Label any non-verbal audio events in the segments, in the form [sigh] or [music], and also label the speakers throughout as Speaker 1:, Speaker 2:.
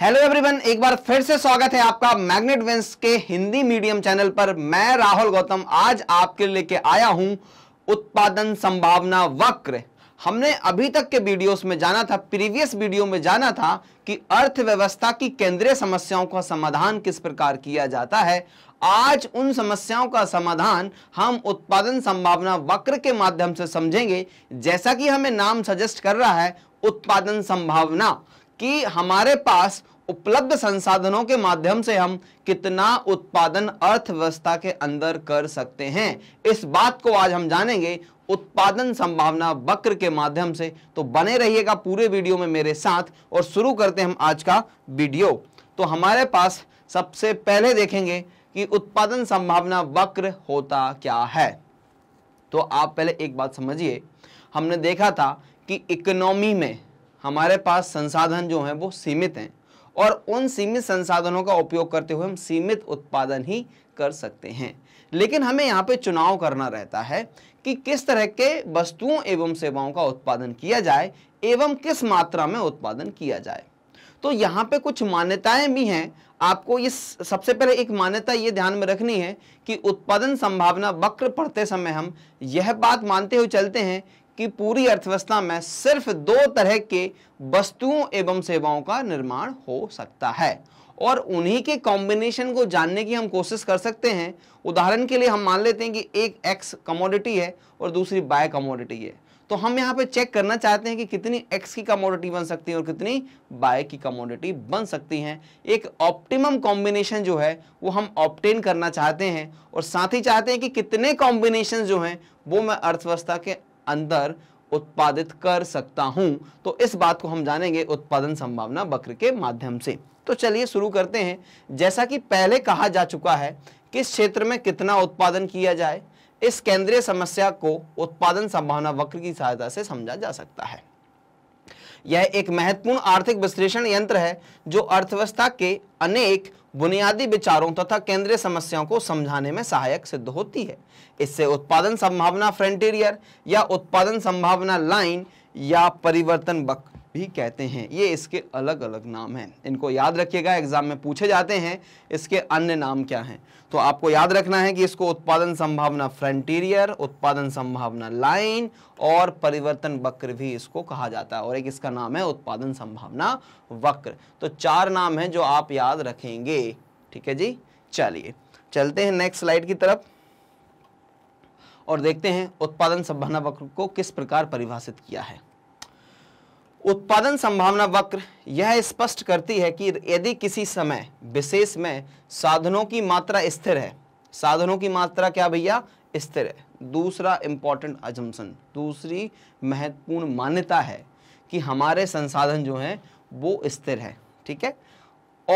Speaker 1: Hello everyone एक बार फिर से स्वागत है आपका मैग्नेट विंस के हिंदी मीडियम चैनल पर मैं राहुल गौतम आज आपके लेके आया हूं उत्पादन संभावना वक्र हमने अभी तक के वीडियोस में जाना था प्रीवियस वीडियो में जाना था कि अर्थव्यवस्था की केंद्रीय समस्याओं का समाधान किस प्रकार किया जाता है आज उन समस्याओं का समाधान हम उत्पादन संभावना वक्र के माध्यम से समझेंगे जैसा कि हमें नाम सजेस्ट कर रहा है उत्पादन संभावना कि हमारे पास उपलब्ध संसाधनों के माध्यम से हम कितना उत्पादन अर्थव्यवस्था के अंदर कर सकते हैं इस बात को आज हम जानेंगे उत्पादन संभावना वक्र के माध्यम से तो बने रहिएगा पूरे वीडियो में मेरे साथ और शुरू करते हैं हम आज का वीडियो तो हमारे पास सबसे पहले देखेंगे कि उत्पादन संभावना वक्र होता क्या है तो आप पहले एक बात समझिए हमने देखा था कि इकोनॉमी में हमारे पास संसाधन जो हैं वो सीमित हैं और उन सीमित संसाधनों का उपयोग करते हुए हम सीमित उत्पादन ही कर सकते हैं लेकिन हमें यहाँ पे चुनाव करना रहता है कि किस तरह के वस्तुओं एवं सेवाओं का उत्पादन किया जाए एवं किस मात्रा में उत्पादन किया जाए तो यहाँ पे कुछ मान्यताएं भी हैं आपको ये सबसे पहले एक मान्यता ये ध्यान में रखनी है कि उत्पादन संभावना वक्र पढ़ते समय हम यह बात मानते हुए चलते हैं कि पूरी अर्थव्यवस्था में सिर्फ दो तरह के वस्तुओं एवं सेवाओं का निर्माण हो सकता है और उन्हीं के कॉम्बिनेशन को जानने की हम कोशिश कर सकते हैं उदाहरण के लिए हम मान लेते हैं कि एक एक्स कमोडिटी है और दूसरी बाय कमोडिटी है तो हम यहाँ पे चेक करना चाहते हैं कि कितनी एक्स की कमोडिटी बन सकती है और कितनी बाय की कमोडिटी बन सकती हैं एक ऑप्टिमम कॉम्बिनेशन जो है वो हम ऑप्टेन करना चाहते हैं और साथ ही चाहते हैं कि कितने कॉम्बिनेशन जो हैं वो मैं अर्थव्यवस्था के अंदर उत्पादित कर सकता हूं तो इस बात को हम जानेंगे उत्पादन संभावना वक्र के माध्यम से तो चलिए शुरू करते हैं जैसा कि पहले कहा जा चुका है किस क्षेत्र में कितना उत्पादन किया जाए इस केंद्रीय समस्या को उत्पादन संभावना वक्र की सहायता से समझा जा सकता है यह एक महत्वपूर्ण आर्थिक विश्लेषण यंत्र है जो अर्थव्यवस्था के अनेक बुनियादी विचारों तथा केंद्रीय समस्याओं को समझाने में सहायक सिद्ध होती है इससे उत्पादन संभावना फ्रंटीरियर या उत्पादन संभावना लाइन या परिवर्तन बक भी कहते हैं ये इसके अलग अलग नाम हैं इनको याद रखिएगा एग्जाम में पूछे जाते हैं इसके अन्य नाम क्या हैं तो आपको याद रखना है कि इसको उत्पादन संभावना फ्रंटीरियर उत्पादन संभावना लाइन और परिवर्तन वक्र भी इसको कहा जाता है और एक इसका नाम है उत्पादन संभावना वक्र तो चार नाम हैं जो आप याद रखेंगे ठीक है जी चलिए चलते हैं नेक्स्ट स्लाइड की तरफ और देखते हैं उत्पादन संभावना वक्र को किस प्रकार परिभाषित किया है उत्पादन संभावना वक्र यह स्पष्ट करती है कि यदि किसी समय विशेष में साधनों की मात्रा स्थिर है साधनों की मात्रा क्या भैया स्थिर है दूसरा इंपॉर्टेंट अजम्सन दूसरी महत्वपूर्ण मान्यता है कि हमारे संसाधन जो हैं वो स्थिर है ठीक है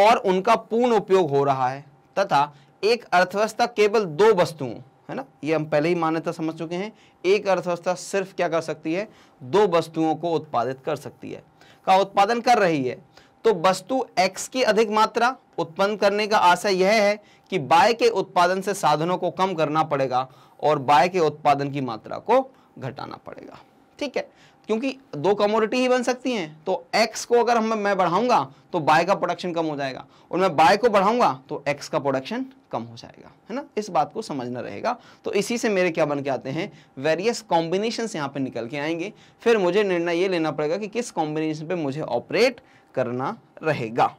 Speaker 1: और उनका पूर्ण उपयोग हो रहा है तथा एक अर्थव्यवस्था केवल दो वस्तुओं है ना ये हम पहले ही मान्यता समझ चुके हैं एक अर्थव्यवस्था सिर्फ क्या कर सकती है दो वस्तुओं को उत्पादित कर सकती है का उत्पादन कर रही है तो वस्तु एक्स की अधिक मात्रा उत्पन्न करने का आशय यह है कि बाय के उत्पादन से साधनों को कम करना पड़ेगा और बाय के उत्पादन की मात्रा को घटाना पड़ेगा ठीक है क्योंकि दो कमोडिटी ही बन सकती हैं तो एक्स को अगर हम मैं बढ़ाऊंगा तो बाय का प्रोडक्शन कम हो जाएगा और मैं बाय को बढ़ाऊंगा तो एक्स का प्रोडक्शन कम हो जाएगा है ना इस बात को समझना रहेगा तो इसी से मेरे क्या बन के आते हैं वेरियस कॉम्बिनेशन यहाँ पे निकल के आएंगे फिर मुझे निर्णय ये लेना पड़ेगा कि किस कॉम्बिनेशन पर मुझे ऑपरेट करना रहेगा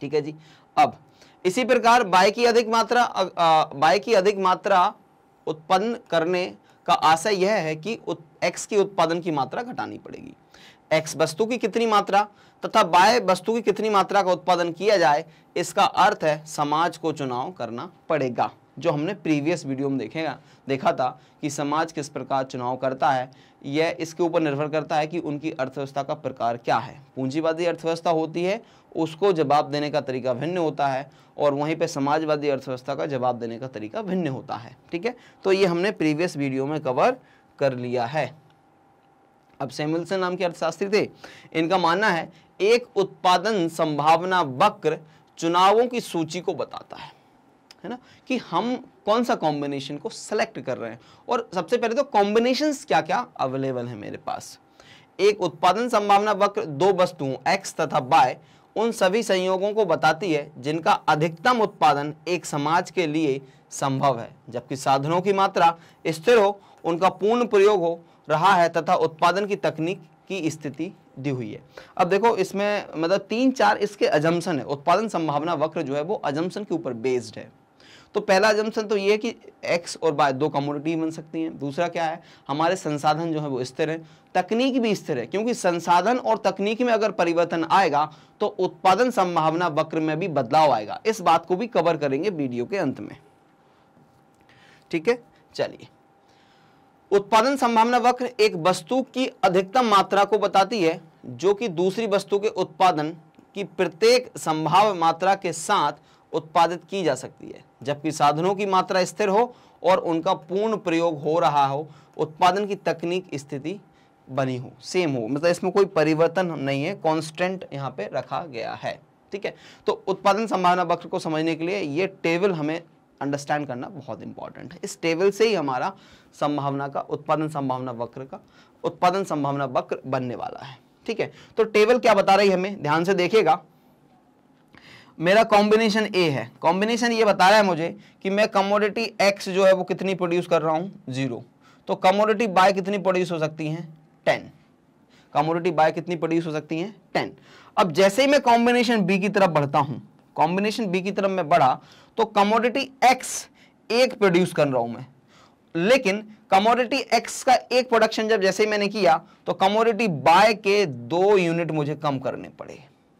Speaker 1: ठीक है जी अब इसी प्रकार बाय की अधिक मात्रा बाय की अधिक मात्रा उत्पन्न करने का आशय यह है कि उत, एक्स के उत्पादन की मात्रा घटानी पड़ेगी एक्स वस्तु की कितनी मात्रा तथा बाय वस्तु की कितनी मात्रा का उत्पादन किया जाए इसका अर्थ है समाज को चुनाव करना पड़ेगा जो हमने प्रीवियस वीडियो में देखेगा देखा था कि समाज किस प्रकार चुनाव करता है यह इसके ऊपर निर्भर करता है कि उनकी अर्थव्यवस्था का प्रकार क्या है पूंजीवादी अर्थव्यवस्था होती है उसको जवाब देने का तरीका भिन्न होता है और वहीं पे समाजवादी अर्थव्यवस्था का जवाब देने का तरीका भिन्न होता है ठीक है तो ये हमने प्रीवियस वीडियो में कवर कर लिया है अब सेमुलसन नाम के अर्थशास्त्री थे इनका मानना है एक उत्पादन संभावना वक्र चुनावों की सूची को बताता है है ना कि हम कौन सा कॉम्बिनेशन को सेलेक्ट कर रहे हैं और सबसे पहले तो कॉम्बिनेशन क्या क्या अवेलेबल है मेरे पास एक उत्पादन संभावना वक्र दो वस्तुओं एक्स तथा बाय उन सभी संयोगों को बताती है जिनका अधिकतम उत्पादन एक समाज के लिए संभव है जबकि साधनों की मात्रा स्थिर हो उनका पूर्ण प्रयोग हो रहा है तथा उत्पादन की तकनीक की स्थिति दी हुई है अब देखो इसमें मतलब तीन चार इसके अजम्सन है उत्पादन संभावना वक्र जो है वो अजम्सन के ऊपर बेस्ड है तो पहला अजम्सन तो ये है कि एक्स और बाय दो कमोडिटी बन सकती हैं दूसरा क्या है हमारे संसाधन जो है वो स्थिर हैं तकनीक भी स्थिर है क्योंकि संसाधन और तकनीक में अगर परिवर्तन आएगा तो उत्पादन संभावना वक्र में भी बदलाव आएगा इस बात को भी कवर करेंगे वीडियो के अंत में ठीक है चलिए उत्पादन संभावना वक्र एक वस्तु की अधिकतम मात्रा को बताती है जो कि दूसरी वस्तु के उत्पादन की प्रत्येक संभाव्य मात्रा के साथ उत्पादित की जा सकती है जबकि साधनों की मात्रा स्थिर हो और उनका पूर्ण प्रयोग हो रहा हो उत्पादन की तकनीक स्थिति बनी हो सेम हो मतलब इसमें कोई परिवर्तन नहीं है कॉन्स्टेंट यहाँ पे रखा गया है ठीक है तो उत्पादन संभावना वक्र को समझने के लिए ये टेबल हमें अंडरस्टैंड करना बहुत इंपॉर्टेंट है इस टेबल से ही हमारा संभावना का उत्पादन संभावना वक्र का उत्पादन संभावना वक्र बनने वाला है ठीक है तो टेबल क्या बता रही है हमें ध्यान से देखेगा मेरा कॉम्बिनेशन ए है कॉम्बिनेशन ये बता रहा है मुझे कि मैं कमोडिटी एक्स जो है वो कितनी प्रोड्यूस कर रहा हूँ जीरो तो कमोडिटी बाय कितनी प्रोड्यूस हो सकती हैं टेन कमोडिटी बाय कितनी प्रोड्यूस हो सकती हैं टेन अब जैसे ही मैं कॉम्बिनेशन बी की तरफ बढ़ता हूँ कॉम्बिनेशन बी की तरफ मैं बढ़ा तो कमोडिटी एक्स एक प्रोड्यूस कर रहा हूं मैं लेकिन कमोडिटी एक्स का एक प्रोडक्शन जब जैसे ही मैंने किया तो कमोडिटी बाय के दो यूनिट मुझे कम करने पड़े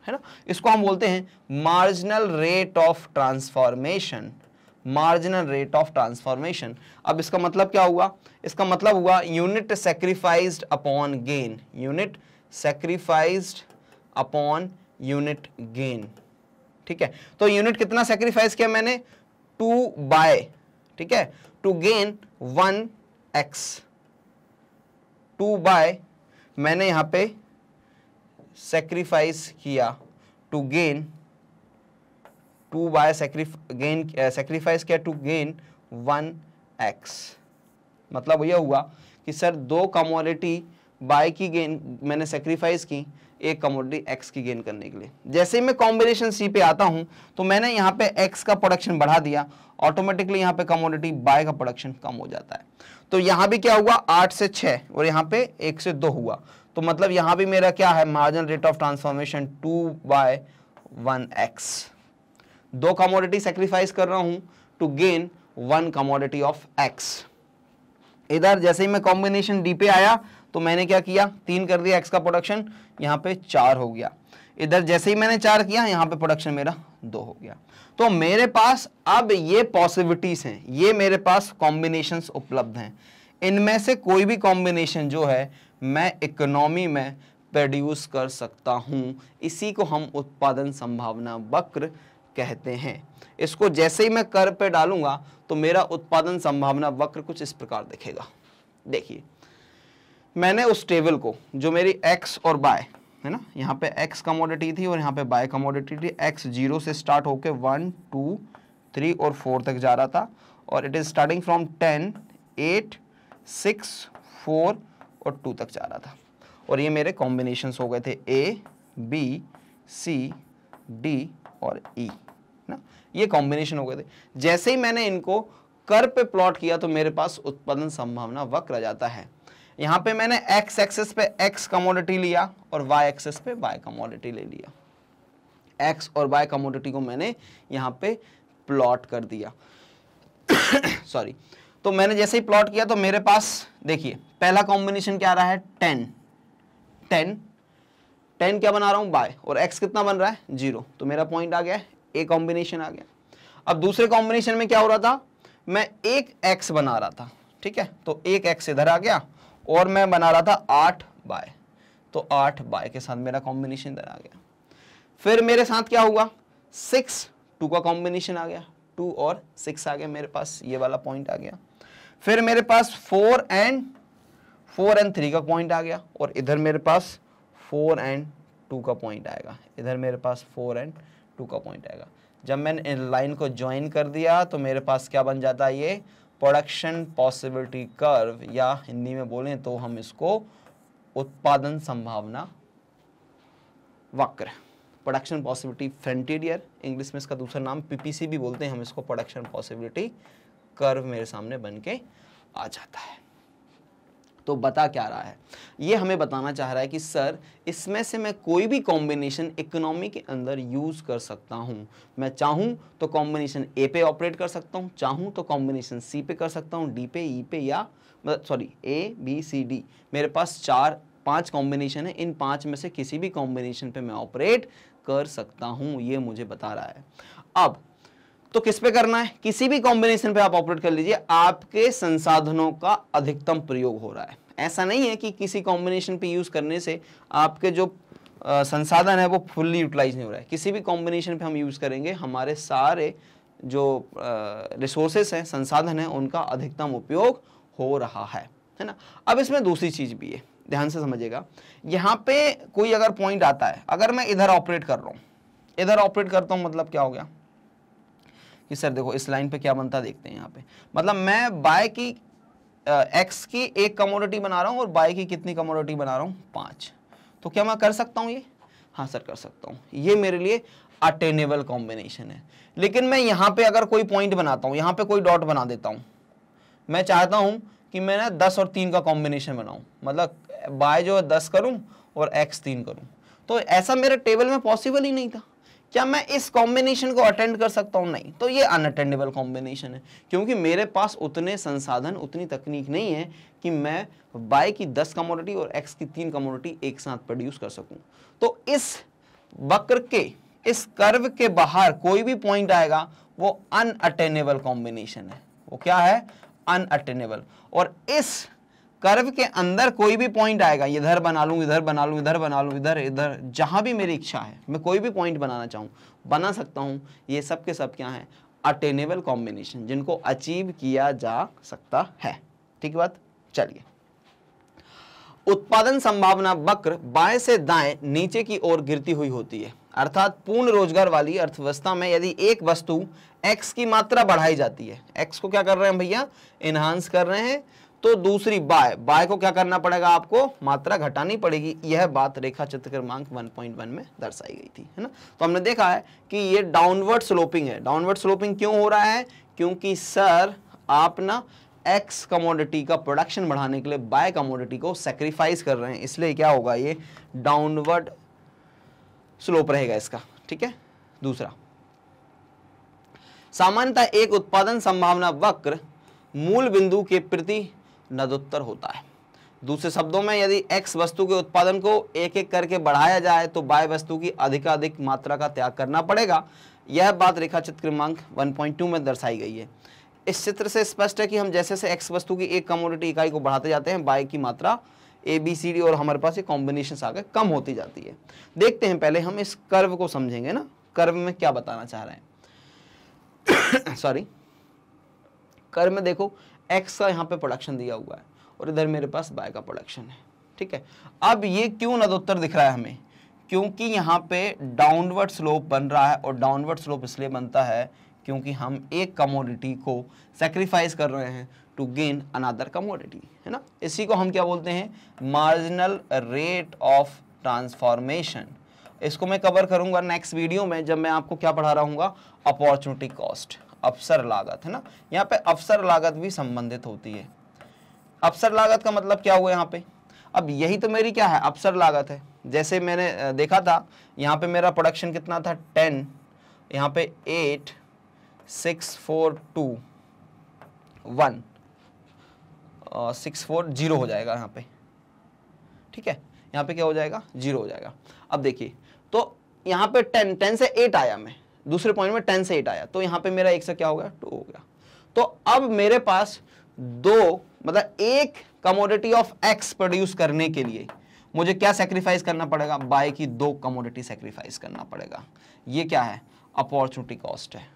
Speaker 1: है ना इसको हम बोलते हैं marginal rate of transformation marginal rate of transformation अब इसका मतलब क्या हुआ इसका मतलब हुआ unit sacrifice upon gain unit sacrifice upon unit gain ठीक है तो यूनिट कितना सेक्रीफाइस किया मैंने टू बाय ठीक है to gain one x two y मैंने यहां पे सेक्रीफाइस किया to gain two y gain sacrifice किया टू गेन वन एक्स मतलब यह हुआ कि सर दो कमोडिटी बाय की गेन मैंने सेक्रीफाइस की एक कमोडिटी एक्स की गेन करने के लिए जैसे ही मैं कॉम्बिनेशन सी पे आता हूं तो मैंने यहां पे एक्स का प्रोडक्शन बढ़ा दिया ऑटोमेटिकली यहां पे कमोडिटी बाय का प्रोडक्शन कम हो जाता है तो यहां भी क्या हुआ आठ से छह और यहां पे एक से दो हुआ तो मतलब यहां भी मेरा क्या है margin rate of transformation two y one x दो कमोडिटी सेक्रीफाइस कर रहा हूं to gain one commodity of x इधर जैसे ही मैं कॉम्बिनेशन डी पे आया तो मैंने क्या किया तीन कर दिया एक्स का प्रोडक्शन यहाँ पे चार हो गया इधर जैसे ही मैंने चार किया यहाँ पे प्रोडक्शन मेरा दो हो गया तो मेरे पास अब ये पॉसिबिलिटीज हैं ये मेरे पास कॉम्बिनेशन उपलब्ध हैं इनमें से कोई भी कॉम्बिनेशन जो है मैं इकोनॉमी में प्रोड्यूस कर सकता हूँ इसी को हम उत्पादन संभावना वक्र कहते हैं इसको जैसे ही मैं कर पे डालूंगा तो मेरा उत्पादन संभावना वक्र कुछ इस प्रकार दिखेगा देखिए मैंने उस टेबल को जो मेरी एक्स और बाय है ना यहाँ पे एक्स कमोडिटी थी और यहाँ पे बाय कमोडिटी थी एक्स जीरो से स्टार्ट होके वन टू थ्री और फोर तक जा रहा था और it is starting from ten eight six four और टू तक जा रहा था और ये मेरे कॉम्बिनेशन हो गए थे ए बी सी डी और ई e, ना ये कॉम्बिनेशन हो गए थे जैसे ही मैंने इनको कर पे प्लॉट किया तो मेरे पास उत्पादन संभावना वक्र जाता है यहां पे मैंने एक्स एक्सेस पे एक्स कमोडिटी लिया और वाई एक्सेस पे वाई कमोडिटी ले लिया एक्स और वाई कमोडिटी को मैंने यहां पे प्लॉट कर दिया सॉरी [coughs] तो मैंने जैसे ही प्लॉट किया तो मेरे पास देखिए पहला कॉम्बिनेशन क्या आ रहा है टेन टेन टेन क्या बना रहा हूं बाय और एक्स कितना बन रहा है जीरो तो मेरा पॉइंट आ गया ए कॉम्बिनेशन आ गया अब दूसरे कॉम्बिनेशन में क्या हो रहा था मैं एक एक्स बना रहा था ठीक है तो एक एक्स इधर आ गया और मैं बना रहा था आठ बाय तो आठ बाय के साथ मेरा कॉम्बिनेशन इधर आ गया फिर मेरे साथ क्या हुआ सिक्स टू का कॉम्बिनेशन आ गया टू और सिक्स आ गया मेरे पास ये वाला पॉइंट आ गया फिर मेरे पास four and four and three का पॉइंट आ गया और इधर मेरे पास फोर एंड टू का पॉइंट आएगा इधर मेरे पास फोर एंड टू का पॉइंट आएगा जब मैंने इन लाइन को ज्वाइन कर दिया तो मेरे पास क्या बन जाता है ये प्रोडक्शन पॉसिबिलिटी कर्व या हिंदी में बोलें तो हम इसको उत्पादन संभावना वक्र प्रोडक्शन पॉसिबिलिटी फ्रंटीरियर इंग्लिश में इसका दूसरा नाम पीपीसी भी बोलते हैं हम इसको प्रोडक्शन पॉसिबिलिटी कर्व मेरे सामने बन के आ जाता है तो बता क्या रहा है ये हमें बताना चाह रहा है कि सर इसमें से मैं कोई भी कॉम्बिनेशन इकोनॉमी के अंदर यूज़ कर सकता हूँ मैं चाहूँ तो कॉम्बिनेशन ए पे ऑपरेट कर सकता हूँ चाहूँ तो कॉम्बिनेशन सी पे कर सकता हूँ डी पे ई e पे या sorry A B C D मेरे पास चार पांच कॉम्बिनेशन है इन पांच में से किसी भी कॉम्बिनेशन पे मैं ऑपरेट कर सकता हूँ ये मुझे बता रहा है अब तो किस पे करना है किसी भी कॉम्बिनेशन पे आप ऑपरेट कर लीजिए आपके संसाधनों का अधिकतम प्रयोग हो रहा है ऐसा नहीं है कि किसी कॉम्बिनेशन पे यूज़ करने से आपके जो संसाधन है वो फुल्ली यूटिलाइज नहीं हो रहा है किसी भी कॉम्बिनेशन पे हम यूज़ करेंगे हमारे सारे जो रिसोर्सेस हैं संसाधन हैं उनका अधिकतम उपयोग हो रहा है है ना अब इसमें दूसरी चीज़ भी है ध्यान से समझिएगा यहाँ पे कोई अगर पॉइंट आता है अगर मैं इधर ऑपरेट कर रहा हूँ इधर ऑपरेट करता हूँ मतलब क्या हो गया कि सर देखो इस लाइन पे क्या बनता देखते हैं यहाँ पे मतलब मैं बाय की एक्स की एक कमोडिटी बना रहा हूँ और बाय की कितनी कमोडिटी बना रहा हूँ पाँच तो क्या मैं कर सकता हूँ ये हाँ सर कर सकता हूँ ये मेरे लिए अटेनेबल कॉम्बिनेशन है लेकिन मैं यहाँ पे अगर कोई पॉइंट बनाता हूँ यहाँ पे कोई डॉट बना देता हूँ मैं चाहता हूँ कि मैं ना दस और तीन का कॉम्बिनेशन बनाऊँ मतलब बाय जो है दस करूँ और एक्स तीन करूँ तो ऐसा मेरे टेबल में पॉसिबल ही नहीं था क्या मैं इस कॉम्बिनेशन को अटेंड कर सकता हूँ नहीं तो ये अनअटेंडेबल कॉम्बिनेशन है क्योंकि मेरे पास उतने संसाधन उतनी तकनीक नहीं है कि मैं बाई की दस कमोडिटी और एक्स की तीन कमोडिटी एक साथ प्रोड्यूस कर सकूँ तो इस वक्र के इस कर्व के बाहर कोई भी पॉइंट आएगा वो अनअटेनेबल कॉम्बिनेशन है वो क्या है अनअटेनेबल और इस कर्व के अंदर कोई भी पॉइंट आएगा इधर बना लूँ इधर बना लूँ इधर बना लूँ इधर इधर जहाँ भी मेरी इच्छा है मैं कोई भी पॉइंट बनाना चाहूँ बना सकता हूँ ये सब के सब क्या हैं अटेनेबल कॉम्बिनेशन जिनको अचीव किया जा सकता है ठीक बात चलिए उत्पादन संभावना वक्र बाएं से दाएं नीचे की ओर गिरती हुई होती है अर्थात पूर्ण रोजगार वाली अर्थव्यवस्था में यदि एक वस्तु एक्स की मात्रा बढ़ाई जाती है एक्स को क्या कर रहे हैं भैया एनहांस कर रहे हैं तो दूसरी बाय बाय को क्या करना पड़ेगा आपको मात्रा घटानी पड़ेगी यह बात रेखा चित्र क्रमांक 1.1 में दर्शाई गई थी है ना तो हमने देखा है कि यह डाउनवर्ड स्लोपिंग है डाउनवर्ड स्लोपिंग क्यों हो रहा है क्योंकि सर आप ना एक्स कमोडिटी का प्रोडक्शन बढ़ाने के लिए बाय कमोडिटी को सेक्रीफाइस कर रहे हैं इसलिए क्या होगा ये डाउनवर्ड स्लोप रहेगा इसका ठीक है दूसरा सामान्यतः एक उत्पादन संभावना वक्र मूल बिंदु के प्रति नदोत्तर होता है दूसरे शब्दों में यदि एक्स वस्तु के उत्पादन को एक एक करके बढ़ाया जाए तो बाय वस्तु की अधिकाधिक मात्रा का त्याग करना पड़ेगा यह बात रेखा चित्र क्रमांक 1.2 में दर्शाई गई है इस चित्र से स्पष्ट है कि हम जैसे जैसे एक्स वस्तु की एक कमोडिटी इकाई को बढ़ाते जाते हैं बाय की मात्रा ए बी सी डी और हमारे पास ये कॉम्बिनेशन आकर कम होती जाती है देखते हैं पहले हम इस कर्व को समझेंगे ना कर्व में क्या बताना चाह रहे हैं सॉरी [coughs] कर में देखो एक्स का यहाँ पे प्रोडक्शन दिया हुआ है और इधर मेरे पास बाय का प्रोडक्शन है ठीक है अब ये क्यों नदोत्तर दिख रहा है हमें क्योंकि यहाँ पे डाउनवर्ड स्लोप बन रहा है और डाउनवर्ड स्लोप इसलिए बनता है क्योंकि हम एक कमोडिटी को सेक्रीफाइस कर रहे हैं टू गेन अनादर कमोडिटी है ना इसी को हम क्या बोलते हैं मार्जिनल रेट ऑफ ट्रांसफॉर्मेशन इसको मैं कवर करूंगा नेक्स्ट वीडियो में जब मैं आपको क्या पढ़ा रहा हूँ अपॉर्चुनिटी कॉस्ट अवसर लागत है ना यहाँ पे अवसर लागत भी संबंधित होती है अवसर लागत का मतलब क्या हुआ यहाँ पे अब यही तो मेरी क्या है अवसर लागत है जैसे मैंने देखा था यहाँ पे मेरा प्रोडक्शन कितना था टेन यहाँ पे eight six four two one six four zero हो जाएगा यहाँ पे ठीक है यहाँ पे क्या हो जाएगा जीरो हो जाएगा अब देखिए तो यहाँ पे टेन टेन से एट आया मैं दूसरे पॉइंट में टेन से एट आया तो यहां पे मेरा एक से क्या हो गया टू हो गया तो अब मेरे पास दो मतलब एक कमोडिटी ऑफ एक्स प्रोड्यूस करने के लिए मुझे क्या सेक्रीफाइस करना पड़ेगा बाय की दो कमोडिटी सेक्रीफाइस करना पड़ेगा ये क्या है अपॉर्चुनिटी कॉस्ट है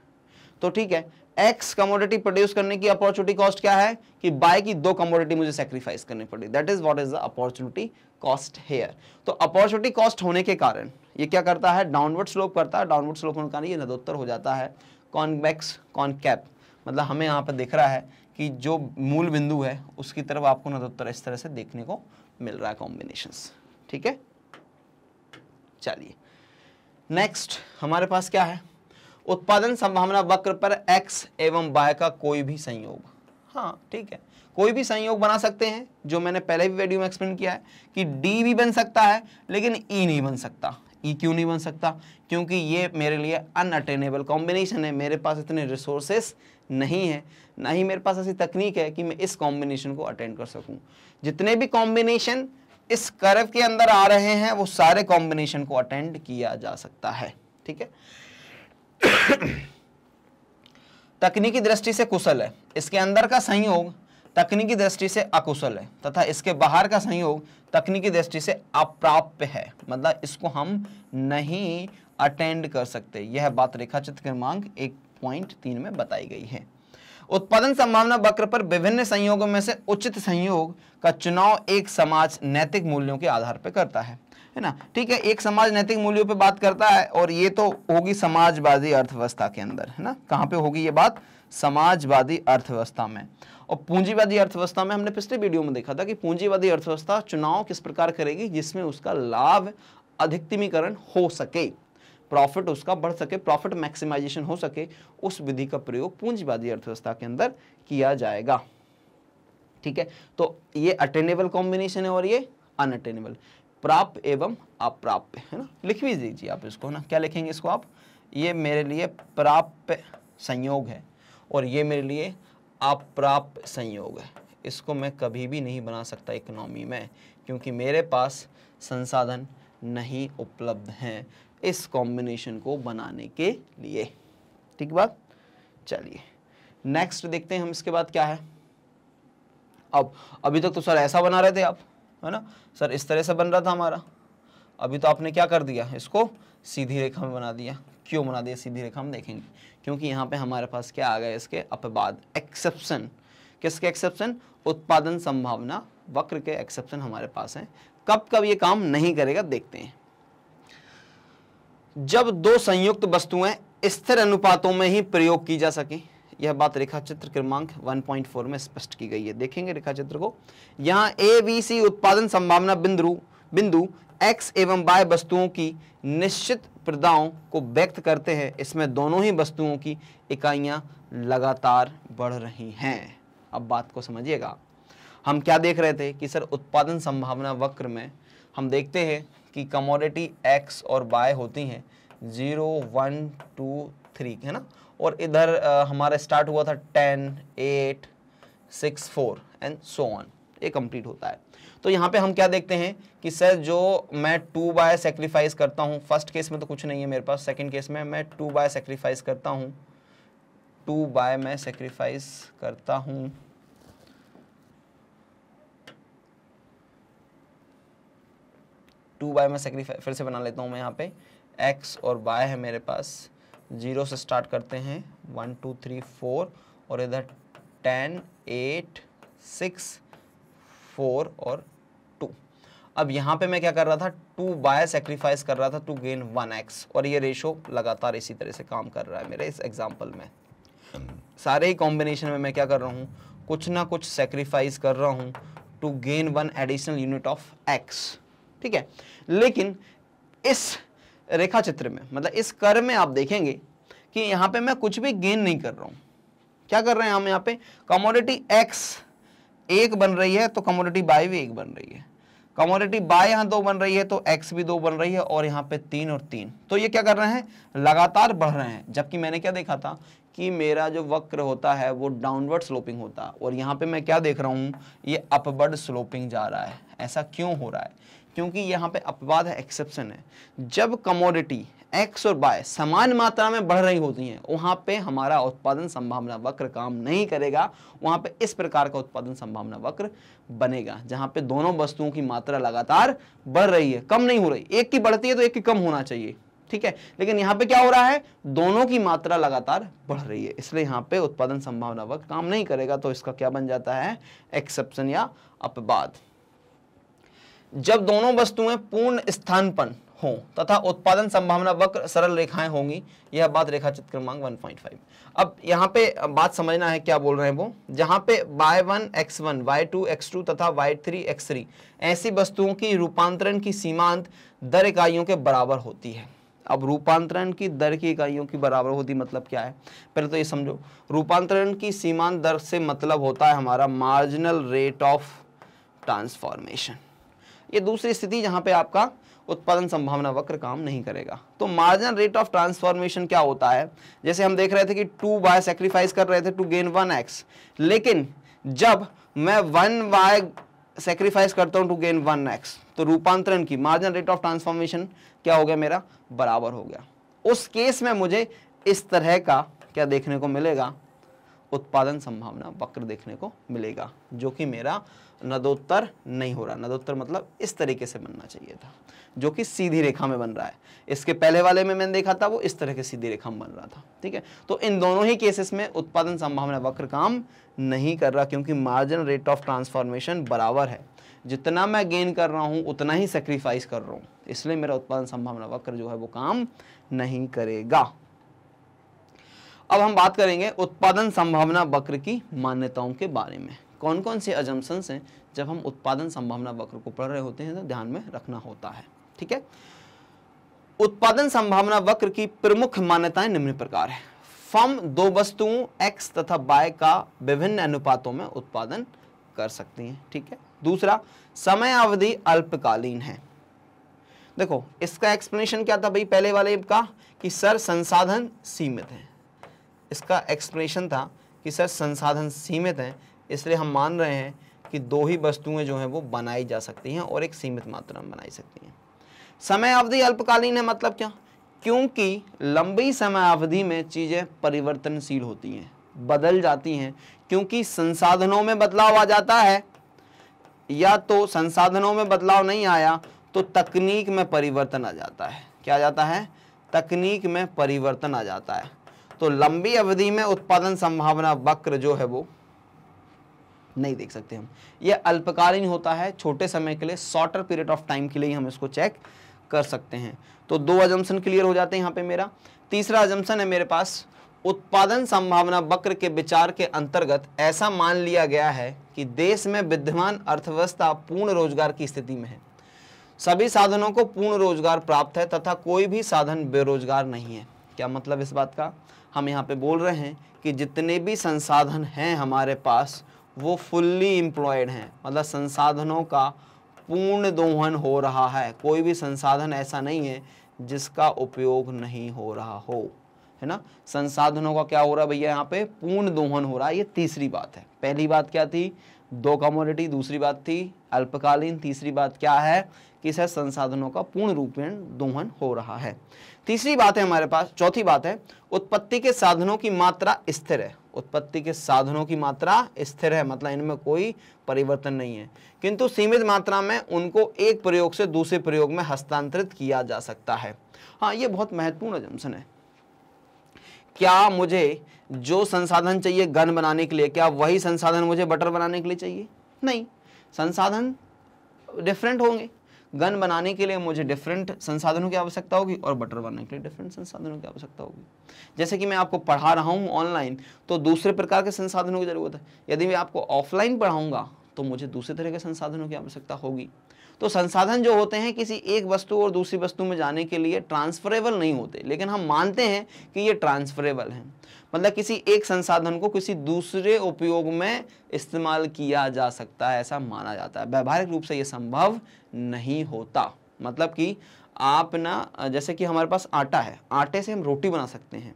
Speaker 1: तो ठीक है एक्स कमोडिटी प्रोड्यूस करने की अपॉर्चुनिटी कॉस्ट क्या है कि बाय की दो कमोडिटी मुझे सेक्रीफाइस करनी पड़ी that is what is the opportunity cost here तो अपॉर्चुनिटी कॉस्ट होने के कारण ये क्या करता है डाउनवर्ड स्लोप करता है डाउनवर्ड स्लोप होने का ये नदोत्तर हो जाता है कॉन्वेक्स कॉनकैप मतलब हमें यहाँ पर दिख रहा है कि जो मूल बिंदु है उसकी तरफ आपको नदोत्तर इस तरह से देखने को मिल रहा है कॉम्बिनेशन ठीक है चलिए नेक्स्ट हमारे पास क्या है उत्पादन संभावना वक्र पर एक्स एवं वाई का कोई भी संयोग हाँ ठीक है कोई भी संयोग बना सकते हैं जो मैंने पहले भी वीडियो में एक्सप्लेन किया है कि डी भी बन सकता है लेकिन ई e नहीं बन सकता ई e क्यों नहीं बन सकता क्योंकि ये मेरे लिए अनअटेनेबल कॉम्बिनेशन है मेरे पास इतने रिसोर्सेस नहीं है ना ही मेरे पास ऐसी तकनीक है कि मैं इस कॉम्बिनेशन को अटेंड कर सकूं जितने भी कॉम्बिनेशन इस कर्व के अंदर आ रहे हैं वो सारे कॉम्बिनेशन को अटेंड किया जा सकता है ठीक है तकनीकी दृष्टि से कुशल है इसके अंदर का संयोग तकनीकी दृष्टि से अकुशल है तथा इसके बाहर का संयोग तकनीकी दृष्टि से अप्राप्य है मतलब इसको हम नहीं अटेंड कर सकते यह बात रेखाचित क्रमांक एक पॉइंट तीन में बताई गई है उत्पादन संभावना वक्र पर विभिन्न संयोगों में से उचित संयोग का चुनाव एक समाज नैतिक मूल्यों के आधार पर करता है है ना ठीक है एक समाज नैतिक मूल्यों पे बात करता है और ये तो होगी समाजवादी अर्थव्यवस्था के अंदर है ना कहाँ पे होगी ये बात समाजवादी अर्थव्यवस्था में और पूंजीवादी अर्थव्यवस्था में हमने पिछले वीडियो में देखा था कि पूंजीवादी अर्थव्यवस्था चुनाव किस प्रकार करेगी जिसमें उसका लाभ अधिकतमीकरण हो सके प्रॉफिट उसका बढ़ सके प्रॉफिट मैक्सिमाइजेशन हो सके उस विधि का प्रयोग पूंजीवादी अर्थव्यवस्था के अंदर किया जाएगा ठीक है तो ये अटेनेबल कॉम्बिनेशन है और ये अनअटेनेबल प्राप्य एवं अप्राप्य है ना लिख भी दीजिए आप इसको ना क्या लिखेंगे इसको आप ये मेरे लिए प्राप्य संयोग है और ये मेरे लिए अप्राप्य संयोग है इसको मैं कभी भी नहीं बना सकता इकोनॉमी में क्योंकि मेरे पास संसाधन नहीं उपलब्ध हैं इस कॉम्बिनेशन को बनाने के लिए ठीक बात चलिए नेक्स्ट देखते हैं हम इसके बाद क्या है अब अभी तक तो सर ऐसा बना रहे थे आप है ना सर इस तरह से बन रहा था हमारा अभी तो आपने क्या कर दिया इसको सीधी रेखा में बना दिया क्यों बना दिया सीधी रेखा हम देखेंगे क्योंकि यहाँ पे हमारे पास क्या आ गया इसके अपवाद एक्सेप्शन किसके एक्सेप्शन उत्पादन संभावना वक्र के एक्सेप्शन हमारे पास हैं कब कब ये काम नहीं करेगा देखते हैं जब दो संयुक्त वस्तुएं स्थिर अनुपातों में ही प्रयोग की जा सके यह बात रेखाचित्र क्रमांक 1.4 में स्पष्ट की गई है देखेंगे रेखाचित्र को यहाँ ए बी सी उत्पादन संभावना बिंदु बिंदु एक्स एवं बाय वस्तुओं की निश्चित प्रदाओं को व्यक्त करते हैं इसमें दोनों ही वस्तुओं की इकाइयाँ लगातार बढ़ रही हैं अब बात को समझिएगा हम क्या देख रहे थे कि सर उत्पादन संभावना वक्र में हम देखते हैं कि कमोडिटी एक्स और बाय होती हैं जीरो वन टू थ्री है ना और इधर हमारा स्टार्ट हुआ था ten eight six four and so on ये कंप्लीट होता है तो यहाँ पे हम क्या देखते हैं कि सर जो मैं टू बाय सेक्रीफाइस करता हूँ फर्स्ट केस में तो कुछ नहीं है मेरे पास सेकंड केस में मैं टू बाय सेक्रीफाइस करता हूँ टू बाय मैं सेक्रीफाइस करता हूँ टू बाय मैं सेक्रीफाइस फिर से बना लेता हूँ मैं यहाँ पे एक्स और बाय है मेरे पास जीरो से स्टार्ट करते हैं वन टू थ्री फोर और इधर टेन एट सिक्स फोर और टू अब यहाँ पे मैं क्या कर रहा था टू बाय सेक्रीफाइस कर रहा था टू गेन वन एक्स और ये रेशो लगातार इसी तरह से काम कर रहा है मेरे इस एग्जाम्पल में सारे ही कॉम्बिनेशन में मैं क्या कर रहा हूँ कुछ ना कुछ सेक्रीफाइस कर रहा हूँ to gain one additional unit of x ठीक है लेकिन इस रेखा चित्र में मतलब इस कर में आप देखेंगे कि यहाँ पे मैं कुछ भी गेन नहीं कर रहा हूँ क्या कर रहे हैं हम यहाँ पे कमोडिटी एक्स एक बन रही है तो कमोडिटी बाई भी एक बन रही है कमोडिटी बाय यहाँ दो बन रही है तो एक्स भी दो बन रही है और यहाँ पे तीन और तीन तो ये क्या कर रहे हैं लगातार बढ़ रहे हैं जबकि मैंने क्या देखा था कि मेरा जो वक्र होता है वो डाउनवर्ड स्लोपिंग होता है और यहाँ पे मैं क्या देख रहा हूँ ये अपवर्ड स्लोपिंग जा रहा है ऐसा क्यों हो रहा है क्योंकि यहाँ पे अपवाद है एक्सेप्शन है जब कमोडिटी एक्स और बाय समान मात्रा में बढ़ रही होती हैं वहाँ पे हमारा उत्पादन संभावना वक्र काम नहीं करेगा वहाँ पे इस प्रकार का उत्पादन संभावना वक्र बनेगा जहाँ पे दोनों वस्तुओं की मात्रा लगातार बढ़ रही है कम नहीं हो रही एक की बढ़ती है तो एक की कम होना चाहिए ठीक है लेकिन यहाँ पे क्या हो रहा है दोनों की मात्रा लगातार बढ़ रही है इसलिए यहाँ पे उत्पादन संभावना वक्र काम नहीं करेगा तो इसका क्या बन जाता है एक्सेप्शन या अपवाद जब दोनों वस्तुएं पूर्ण स्थानपन हों तथा उत्पादन संभावना वक्र सरल रेखाएं होंगी यह बात रेखा चित्र क्रमांक 1.5 अब यहाँ पे बात समझना है क्या बोल रहे हैं वो जहाँ पे y1 x1 x one y two x two तथा वाई थ्री एक्स थ्री ऐसी वस्तुओं की रूपांतरण की सीमांत दर इकाइयों के बराबर होती है अब रूपांतरण की दर की इकाइयों की बराबर होती मतलब क्या है पहले तो ये समझो रूपांतरण की सीमांत दर से मतलब होता है हमारा मार्जिनल रेट ऑफ ट्रांसफॉर्मेशन ये दूसरी स्थिति जहां पे आपका उत्पादन संभावना वक्र काम नहीं करेगा तो मार्जिनल रेट ऑफ ट्रांसफॉर्मेशन क्या होता है जैसे हम देख रहे थे कि टू बाय सेक्रीफाइस कर रहे थे टू गेन वन एक्स लेकिन जब मैं वन बाय सेक्रीफाइस करता हूँ टू गेन वन एक्स तो रूपांतरण की मार्जिनल रेट ऑफ ट्रांसफॉर्मेशन क्या हो गया मेरा बराबर हो गया उस केस में मुझे इस तरह का क्या देखने को मिलेगा उत्पादन संभावना वक्र देखने को मिलेगा जो कि मेरा नदोत्तर नहीं हो रहा नदोत्तर मतलब इस तरीके से बनना चाहिए था जो कि सीधी रेखा में बन रहा है इसके पहले वाले में मैंने देखा था वो इस तरह के सीधी रेखा में बन रहा था ठीक है तो इन दोनों ही केसेस में उत्पादन संभावना वक्र काम नहीं कर रहा क्योंकि मार्जिन रेट ऑफ ट्रांसफॉर्मेशन बराबर है जितना मैं गेन कर रहा हूँ उतना ही सेक्रीफाइस कर रहा हूँ इसलिए मेरा उत्पादन संभावना वक्र जो है वो काम नहीं करेगा अब हम बात करेंगे उत्पादन संभावना वक्र की मान्यताओं के बारे में कौन कौन से एजम्पन्स हैं जब हम उत्पादन संभावना वक्र को पढ़ रहे होते हैं तो ध्यान में रखना होता है ठीक है उत्पादन संभावना वक्र की प्रमुख मान्यताएं निम्न प्रकार है फर्म दो वस्तुओं एक्स तथा बाय का विभिन्न अनुपातों में उत्पादन कर सकती हैं ठीक है दूसरा समय अवधि अल्पकालीन है देखो इसका एक्सप्लेनेशन क्या था भाई पहले वाले का कि सर संसाधन सीमित है इसका एक्सप्लेनेशन था कि सर संसाधन सीमित हैं इसलिए हम मान रहे हैं कि दो ही वस्तुएं जो हैं वो बनाई जा सकती हैं और एक सीमित मात्रा में बनाई सकती हैं समय अवधि अल्पकालीन है मतलब क्या क्योंकि लंबी समय अवधि में चीज़ें परिवर्तनशील होती हैं बदल जाती हैं क्योंकि संसाधनों में बदलाव आ जाता है या तो संसाधनों में बदलाव नहीं आया तो तकनीक में परिवर्तन आ जाता है क्या आ जाता है तकनीक में परिवर्तन आ जाता है तो लंबी अवधि में उत्पादन संभावना वक्र जो है वो नहीं देख सकते हम ये अल्पकालीन होता है छोटे समय के लिए शॉर्टर पीरियड ऑफ टाइम के लिए ही हम इसको चेक कर सकते हैं तो दो अजम्पन क्लियर हो जाते हैं यहाँ पे मेरा तीसरा अजम्पन है मेरे पास उत्पादन संभावना वक्र के विचार के अंतर्गत ऐसा मान लिया गया है कि देश में विद्यमान अर्थव्यवस्था पूर्ण रोजगार की स्थिति में है सभी साधनों को पूर्ण रोजगार प्राप्त है तथा कोई भी साधन बेरोजगार नहीं है क्या मतलब इस बात का हम यहाँ पे बोल रहे हैं कि जितने भी संसाधन हैं हमारे पास वो फुल्ली एम्प्लॉयड हैं मतलब संसाधनों का पूर्ण दोहन हो रहा है कोई भी संसाधन ऐसा नहीं है जिसका उपयोग नहीं हो रहा हो है ना संसाधनों का क्या हो रहा है भैया यहाँ पे पूर्ण दोहन हो रहा है ये तीसरी बात है पहली बात क्या थी दो कमोडिटी दूसरी बात थी अल्पकालीन तीसरी बात क्या है कि सर संसाधनों का पूर्ण रूपेण दोहन हो रहा है तीसरी बात है हमारे पास चौथी बात है उत्पत्ति के साधनों की मात्रा स्थिर है उत्पत्ति के साधनों की मात्रा स्थिर है मतलब इनमें कोई परिवर्तन नहीं है किंतु सीमित मात्रा में उनको एक प्रयोग से दूसरे प्रयोग में हस्तांतरित किया जा सकता है हाँ ये बहुत महत्वपूर्ण जमसन है क्या मुझे जो संसाधन चाहिए गन बनाने के लिए क्या वही संसाधन मुझे बटर बनाने के लिए चाहिए नहीं संसाधन डिफरेंट होंगे गन बनाने के लिए मुझे डिफरेंट संसाधनों की आवश्यकता होगी और बटर बनाने के लिए डिफरेंट संसाधनों की आवश्यकता होगी जैसे कि मैं आपको पढ़ा रहा हूँ ऑनलाइन तो दूसरे प्रकार के संसाधनों की जरूरत है यदि मैं आपको ऑफलाइन पढ़ाऊँगा तो मुझे दूसरे तरह के संसाधनों की आवश्यकता होगी तो संसाधन जो होते हैं किसी एक वस्तु और दूसरी वस्तु में जाने के लिए ट्रांसफरेबल नहीं होते लेकिन हम मानते हैं कि ये ट्रांसफरेबल हैं मतलब किसी एक संसाधन को किसी दूसरे उपयोग में इस्तेमाल किया जा सकता है ऐसा माना जाता है व्यवहारिक रूप से ये संभव नहीं होता मतलब कि आप ना जैसे कि हमारे पास आटा है आटे से हम रोटी बना सकते हैं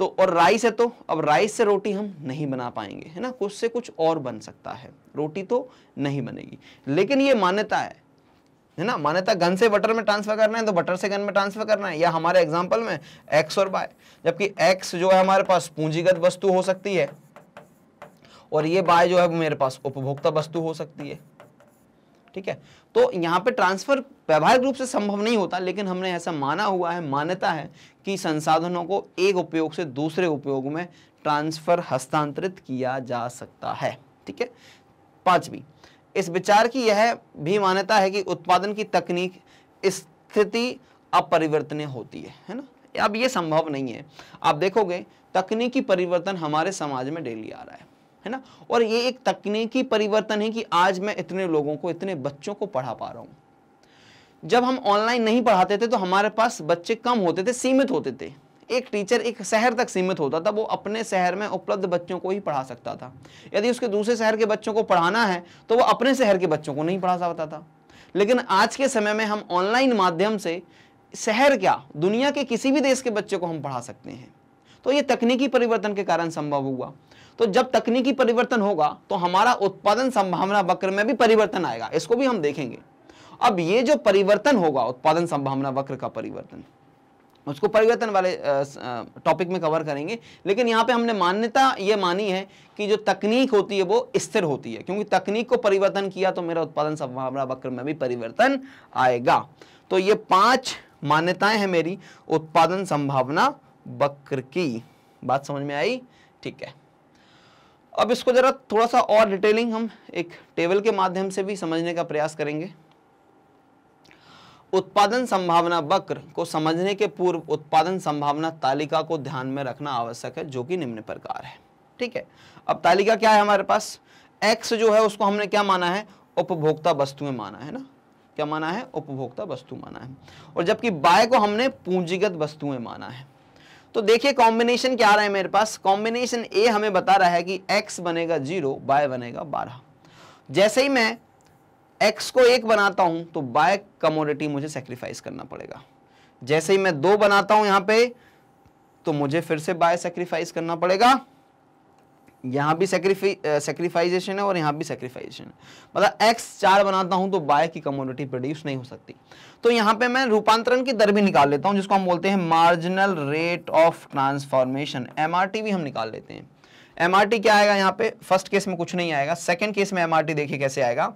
Speaker 1: तो और राइस है तो अब राइस से रोटी हम नहीं बना पाएंगे है ना कुछ से कुछ और बन सकता है रोटी तो नहीं बनेगी लेकिन ये मान्यता है है ना मान्यता गन से बटर में ट्रांसफर करना है तो बटर से गन में ट्रांसफर करना है या हमारे एग्जाम्पल में एक्स और बाय जबकि एक्स जो है हमारे पास पूंजीगत वस्तु हो सकती है और ये बाय जो है मेरे पास उपभोक्ता वस्तु हो सकती है ठीक है तो यहाँ पे ट्रांसफर व्यवहारिक रूप से संभव नहीं होता लेकिन हमने ऐसा माना हुआ है मान्यता है कि संसाधनों को एक उपयोग से दूसरे उपयोग में ट्रांसफर हस्तांतरित किया जा सकता है ठीक है पांचवी इस विचार की यह भी मान्यता है कि उत्पादन की तकनीक स्थिति अपरिवर्तनीय होती है है ना अब ये संभव नहीं है आप देखोगे तकनीकी परिवर्तन हमारे समाज में डेली आ रहा है है ना और ये एक तकनीकी परिवर्तन है कि आज मैं इतने लोगों को इतने बच्चों को पढ़ा पा रहा हूँ जब हम ऑनलाइन नहीं पढ़ाते थे तो हमारे पास बच्चे कम होते थे सीमित होते थे एक टीचर एक शहर तक सीमित होता था वो अपने शहर में उपलब्ध बच्चों को ही पढ़ा सकता था यदि उसके दूसरे शहर के बच्चों को पढ़ाना है तो वो अपने शहर के बच्चों को नहीं पढ़ा सकता था लेकिन आज के समय में हम ऑनलाइन माध्यम से शहर क्या दुनिया के किसी भी देश के बच्चे को हम पढ़ा सकते हैं तो ये तकनीकी परिवर्तन के कारण संभव हुआ तो जब तकनीकी परिवर्तन होगा तो हमारा उत्पादन संभावना वक्र में भी परिवर्तन आएगा इसको भी हम देखेंगे अब ये जो परिवर्तन होगा उत्पादन संभावना वक्र का परिवर्तन उसको परिवर्तन वाले टॉपिक में कवर करेंगे लेकिन यहाँ पे हमने मान्यता ये मानी है कि जो तकनीक होती है वो स्थिर होती है क्योंकि तकनीक को परिवर्तन किया तो मेरा उत्पादन संभावना वक्र में भी परिवर्तन आएगा तो ये पांच मान्यताएं हैं मेरी उत्पादन संभावना वक्र की बात समझ में आई ठीक है अब इसको ज़रा थोड़ा सा और डिटेलिंग हम एक टेबल के माध्यम से भी समझने का प्रयास करेंगे उत्पादन संभावना वक्र को समझने के पूर्व उत्पादन संभावना तालिका को ध्यान में रखना आवश्यक है जो कि निम्न प्रकार है ठीक है अब तालिका क्या है हमारे पास एक्स जो है उसको हमने क्या माना है उपभोक्ता वस्तुएं माना है ना क्या माना है उपभोक्ता वस्तु माना है और जबकि बाय को हमने पूंजीगत वस्तुएं माना है तो देखिए कॉम्बिनेशन क्या आ रहा है मेरे पास कॉम्बिनेशन ए हमें बता रहा है कि एक्स बनेगा जीरो बाय बनेगा बारह जैसे ही मैं एक्स को एक बनाता हूं तो बाय कमोडिटी मुझे सेक्रीफाइस करना पड़ेगा जैसे ही मैं दो बनाता हूं यहां पे तो मुझे फिर से बाय सेक्रीफाइस करना पड़ेगा यहाँ भी सेक्रीफाइ सेक्रीफाइजेशन है और यहाँ भी सेक्रीफाइजेशन मतलब एक्स चार बनाता हूँ तो बाय की कमोडिटी प्रोड्यूस नहीं हो सकती तो यहाँ पे मैं रूपांतरण की दर भी निकाल लेता हूँ जिसको हम बोलते हैं marginal rate of transformation M भी हम निकाल लेते हैं एम क्या आएगा यहाँ पे फर्स्ट केस में कुछ नहीं आएगा सेकेंड केस में एम देखिए कैसे आएगा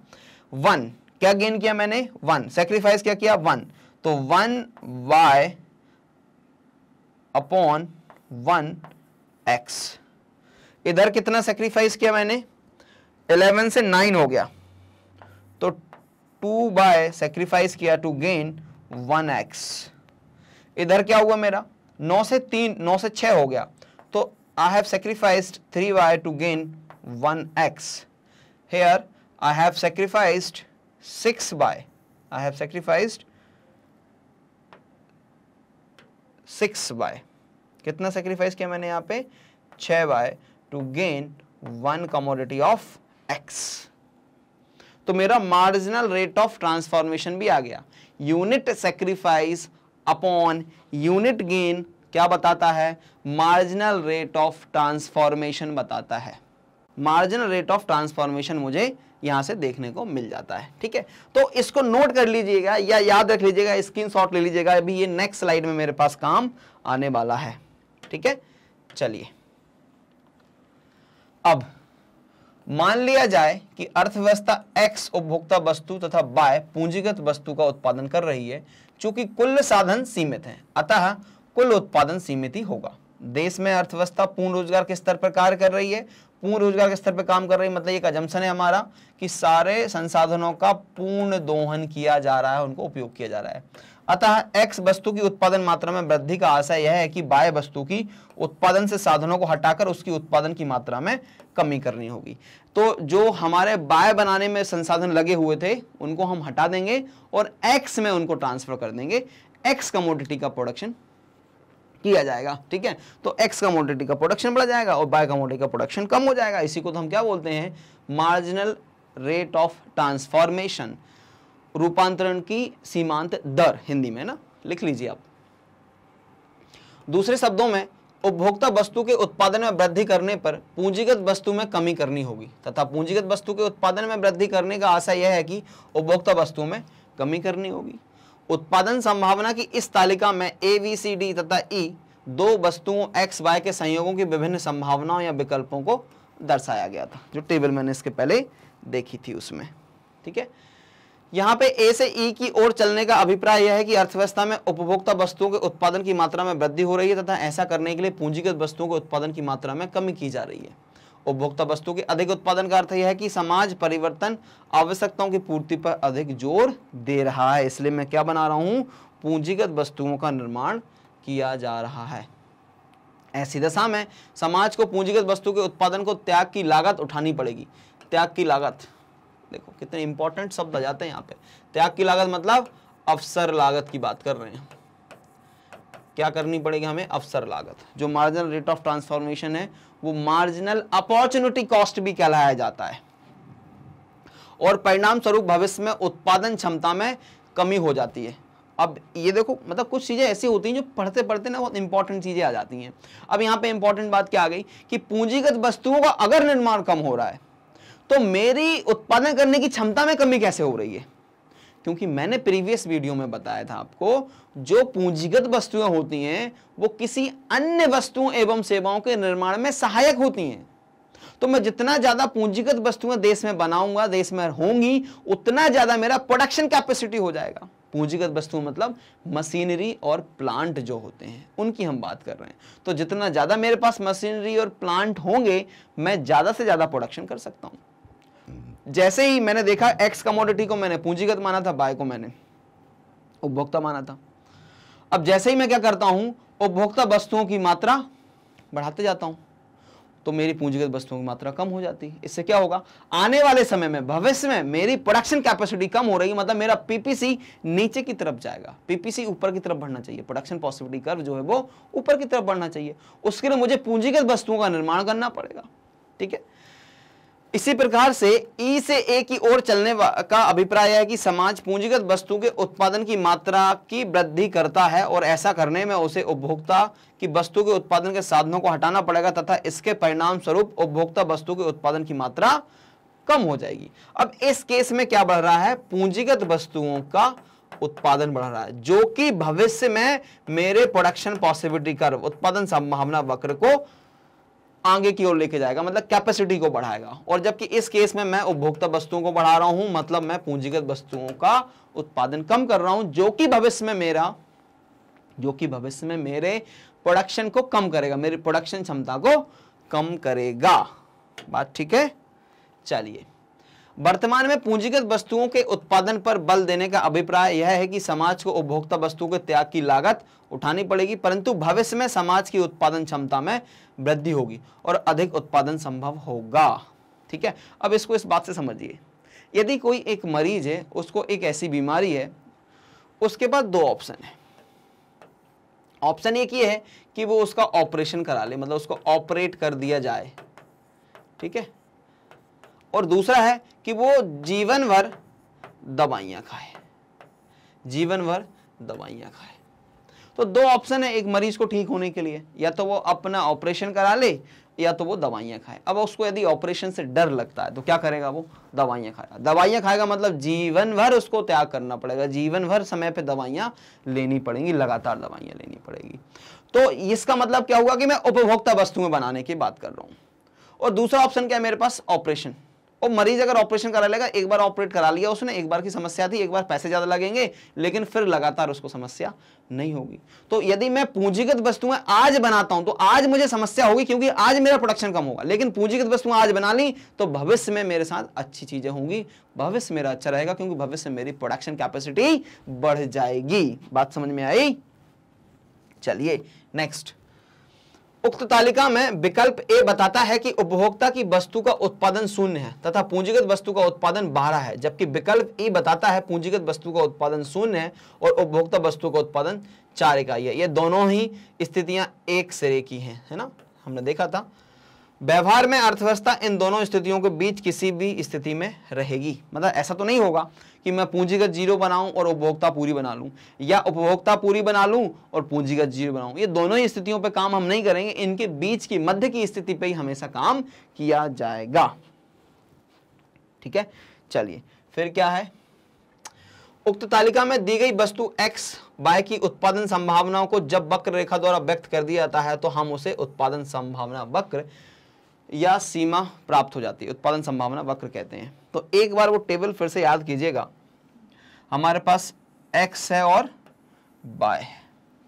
Speaker 1: वन क्या गेन किया मैंने वन सेक्रीफाइस क्या किया वन तो one y upon one x इधर कितना सेक्रीफाइस किया मैंने एलेवन से नाइन हो गया तो टू बाय सेक्रीफाइस किया टू गेन वन एक्स इधर क्या हुआ मेरा नौ से तीन नौ से छः हो गया तो I have sacrificed three by two gain one x here I have sacrificed six y I have sacrificed six y कितना सेक्रीफाइस किया मैंने यहां पे छः y to gain one commodity of x तो मेरा मार्जिनल रेट ऑफ ट्रांसफॉर्मेशन भी आ गया unit sacrifice upon unit gain क्या बताता है मार्जिनल रेट ऑफ ट्रांसफॉर्मेशन बताता है मार्जिनल रेट ऑफ ट्रांसफॉर्मेशन मुझे यहां से देखने को मिल जाता है ठीक है तो इसको नोट कर लीजिएगा या याद रख लीजिएगा स्क्रीन ले लीजिएगा अभी ये नेक्स्ट स्लाइड में मेरे पास काम आने वाला है ठीक है चलिए अब मान लिया जाए कि अर्थव्यवस्था एक्स उपभोक्ता वस्तु तथा बाय पूंजीगत वस्तु का उत्पादन कर रही है चूंकि कुल साधन सीमित हैं अतः कुल उत्पादन सीमित ही होगा देश में अर्थव्यवस्था पूर्ण रोजगार के स्तर पर कार्य कर रही है पूर्ण रोजगार के स्तर पर काम कर रही है मतलब एक अजम्सन है हमारा कि सारे संसाधनों का पूर्ण दोहन किया जा रहा है उनको उपयोग किया जा रहा है अतः एक्स वस्तु की उत्पादन मात्रा में वृद्धि का आशय यह है कि बाय वस्तु की उत्पादन से साधनों को हटाकर उसकी उत्पादन की मात्रा में कमी करनी होगी तो जो हमारे बाय बनाने में संसाधन लगे हुए थे उनको हम हटा देंगे और एक्स में उनको ट्रांसफर कर देंगे एक्स कमोडिटी का प्रोडक्शन किया जाएगा ठीक है तो एक्स कमोडिटी का प्रोडक्शन बढ़ जाएगा और बाय कमोडिटी का प्रोडक्शन कम हो जाएगा इसी को तो हम क्या बोलते हैं मार्जिनल रेट ऑफ ट्रांसफॉर्मेशन रूपांतरण की सीमांत दर हिंदी में ना लिख लीजिए आप दूसरे शब्दों में उपभोक्ता वस्तु के उत्पादन में वृद्धि करने पर पूंजीगत वस्तु में कमी करनी होगी तथा पूंजीगत वस्तु के उत्पादन में वृद्धि करने का आशा यह है कि उपभोक्ता वस्तुओं में कमी करनी होगी उत्पादन संभावना की इस तालिका में ए बी सी डी तथा ई e दो वस्तुओं एक्स वाई के संयोगों की विभिन्न संभावनाओं या विकल्पों को दर्शाया गया था जो टेबल मैंने इसके पहले देखी थी उसमें ठीक है यहाँ पे ए से ई e की ओर चलने का अभिप्राय यह है कि अर्थव्यवस्था में उपभोक्ता वस्तुओं के उत्पादन की मात्रा में वृद्धि हो रही है तथा ऐसा करने के लिए पूंजीगत वस्तुओं के उत्पादन की मात्रा में कमी की जा रही है उपभोक्ता वस्तु के अधिक उत्पादन का अर्थ यह है कि समाज परिवर्तन आवश्यकताओं की पूर्ति पर अधिक जोर दे रहा है इसलिए मैं क्या बना रहा हूँ पूंजीगत वस्तुओं का निर्माण किया जा रहा है ऐसी दशा में समाज को पूंजीगत वस्तु के उत्पादन को त्याग की लागत उठानी पड़ेगी त्याग की लागत देखो कितने इंपॉर्टेंट शब्द आ जाते हैं यहाँ पे त्याग की लागत मतलब अवसर लागत की बात कर रहे हैं क्या करनी पड़ेगी हमें अवसर लागत जो मार्जिनल रेट ऑफ ट्रांसफॉर्मेशन है वो मार्जिनल अपॉर्चुनिटी कॉस्ट भी कहलाया जाता है और परिणाम स्वरूप भविष्य में उत्पादन क्षमता में कमी हो जाती है अब ये देखो मतलब कुछ चीज़ें ऐसी होती हैं जो पढ़ते पढ़ते ना बहुत इंपॉर्टेंट चीज़ें आ जाती हैं अब यहाँ पे इंपॉर्टेंट बात क्या आ गई कि पूंजीगत वस्तुओं का अगर निर्माण कम हो रहा है तो मेरी उत्पादन करने की क्षमता में कमी कैसे हो रही है क्योंकि मैंने प्रीवियस वीडियो में बताया था आपको जो पूंजीगत वस्तुएं होती हैं वो किसी अन्य वस्तुओं एवं सेवाओं के निर्माण में सहायक होती हैं तो मैं जितना ज्यादा पूंजीगत वस्तुएं देश में बनाऊंगा देश में होंगी उतना ज्यादा मेरा प्रोडक्शन कैपेसिटी हो जाएगा पूंजीगत वस्तु मतलब मशीनरी और प्लांट जो होते हैं उनकी हम बात कर रहे हैं तो जितना ज़्यादा मेरे पास मशीनरी और प्लांट होंगे मैं ज़्यादा से ज़्यादा प्रोडक्शन कर सकता हूँ जैसे ही मैंने देखा एक्स कमोडिटी को मैंने पूंजीगत माना था बाय को मैंने उपभोक्ता माना था अब जैसे ही मैं क्या करता हूं उपभोक्ता वस्तुओं की मात्रा बढ़ाते जाता हूं तो मेरी पूंजीगत वस्तुओं की मात्रा कम हो जाती है इससे क्या होगा आने वाले समय में भविष्य में मेरी प्रोडक्शन कैपेसिटी कम हो रही है मतलब मेरा पीपीसी नीचे की तरफ जाएगा पीपीसी ऊपर की तरफ बढ़ना चाहिए प्रोडक्शन पॉसिबिलिटी कर्व जो है वो ऊपर की तरफ बढ़ना चाहिए उसके लिए मुझे पूंजीगत वस्तुओं का निर्माण करना पड़ेगा ठीक है इसी प्रकार से ई से ए की ओर चलने का अभिप्राय है कि समाज पूंजीगत वस्तु के उत्पादन की मात्रा की वृद्धि करता है और ऐसा करने में उसे उपभोक्ता की वस्तु के उत्पादन के साधनों को हटाना पड़ेगा तथा इसके परिणाम स्वरूप उपभोक्ता वस्तु के उत्पादन की मात्रा कम हो जाएगी अब इस केस में क्या बढ़ रहा है पूंजीगत वस्तुओं का उत्पादन बढ़ रहा है जो कि भविष्य में मेरे प्रोडक्शन पॉसिबिलिटी कर उत्पादन संभावना वक्र को आगे की ओर लेके जाएगा मतलब कैपेसिटी को बढ़ाएगा और जबकि इस केस में मैं उपभोक्ता वस्तुओं को बढ़ा रहा हूं मतलब मैं पूंजीगत वस्तुओं का उत्पादन कम कर रहा हूं जो कि भविष्य में मेरा जो कि भविष्य में मेरे प्रोडक्शन को कम करेगा मेरी प्रोडक्शन क्षमता को कम करेगा बात ठीक है चलिए वर्तमान में पूंजीगत वस्तुओं के उत्पादन पर बल देने का अभिप्राय यह है कि समाज को उपभोक्ता वस्तुओं के त्याग की लागत उठानी पड़ेगी परंतु भविष्य में समाज की उत्पादन क्षमता में वृद्धि होगी और अधिक उत्पादन संभव होगा ठीक है अब इसको इस बात से समझिए यदि कोई एक मरीज है उसको एक ऐसी बीमारी है उसके पास दो ऑप्शन है ऑप्शन एक ये है कि वो उसका ऑपरेशन करा ले मतलब उसको ऑपरेट कर दिया जाए ठीक है और दूसरा है कि वो जीवन भर दवाइयाँ खाए जीवन भर दवाइयाँ खाए तो दो ऑप्शन है एक मरीज को ठीक होने के लिए या तो वो अपना ऑपरेशन करा ले या तो वो दवाइयाँ खाए अब उसको यदि ऑपरेशन से डर लगता है तो क्या करेगा वो दवाइयाँ खाएगा दवाइयाँ खाएगा मतलब जीवन भर उसको त्याग करना पड़ेगा जीवन भर समय पे दवाइयाँ लेनी पड़ेंगी लगातार दवाइयाँ लेनी पड़ेगी तो इसका मतलब क्या हुआ कि मैं उपभोक्ता वस्तुएं बनाने की बात कर रहा हूँ और दूसरा ऑप्शन क्या है मेरे पास ऑपरेशन और मरीज अगर ऑपरेशन करा लेगा एक बार ऑपरेट करा लिया उसने एक बार की समस्या थी एक बार पैसे ज़्यादा लगेंगे लेकिन फिर लगातार उसको समस्या नहीं होगी तो यदि मैं पूंजीगत वस्तुएं आज बनाता हूं तो आज मुझे समस्या होगी क्योंकि आज मेरा प्रोडक्शन कम होगा लेकिन पूंजीगत वस्तुएं आज बना ली तो भविष्य में मेरे साथ अच्छी चीजें होंगी भविष्य मेरा अच्छा रहेगा क्योंकि भविष्य में मेरी प्रोडक्शन कैपेसिटी बढ़ जाएगी बात समझ में आई चलिए नेक्स्ट उक्त तालिका में विकल्प ए बताता है कि उपभोक्ता की वस्तु का उत्पादन शून्य है तथा पूंजीगत वस्तु का उत्पादन बारह है जबकि विकल्प ई बताता है पूंजीगत वस्तु का उत्पादन शून्य है और उपभोक्ता वस्तु का उत्पादन चार इकाई है ये दोनों ही स्थितियां एक सिरे की हैं है ना हमने देखा था व्यवहार में अर्थव्यवस्था इन दोनों स्थितियों के बीच किसी भी स्थिति में रहेगी मतलब ऐसा तो नहीं होगा कि मैं पूंजीगत जीरो बनाऊं और उपभोक्ता पूरी बना लूं या उपभोक्ता पूरी बना लूं और पूंजीगत जीरो बनाऊं ये दोनों ही स्थितियों पर काम हम नहीं करेंगे इनके बीच की मध्य की स्थिति पर ही हमेशा काम किया जाएगा ठीक है चलिए फिर क्या है उक्त तालिका में दी गई वस्तु एक्स बाय की उत्पादन संभावनाओं को जब वक्र रेखा द्वारा व्यक्त कर दिया जाता है तो हम उसे उत्पादन संभावना वक्र या सीमा प्राप्त हो जाती है उत्पादन संभावना वक्र कहते हैं तो एक बार वो टेबल फिर से याद कीजिएगा हमारे पास एक्स है और बाय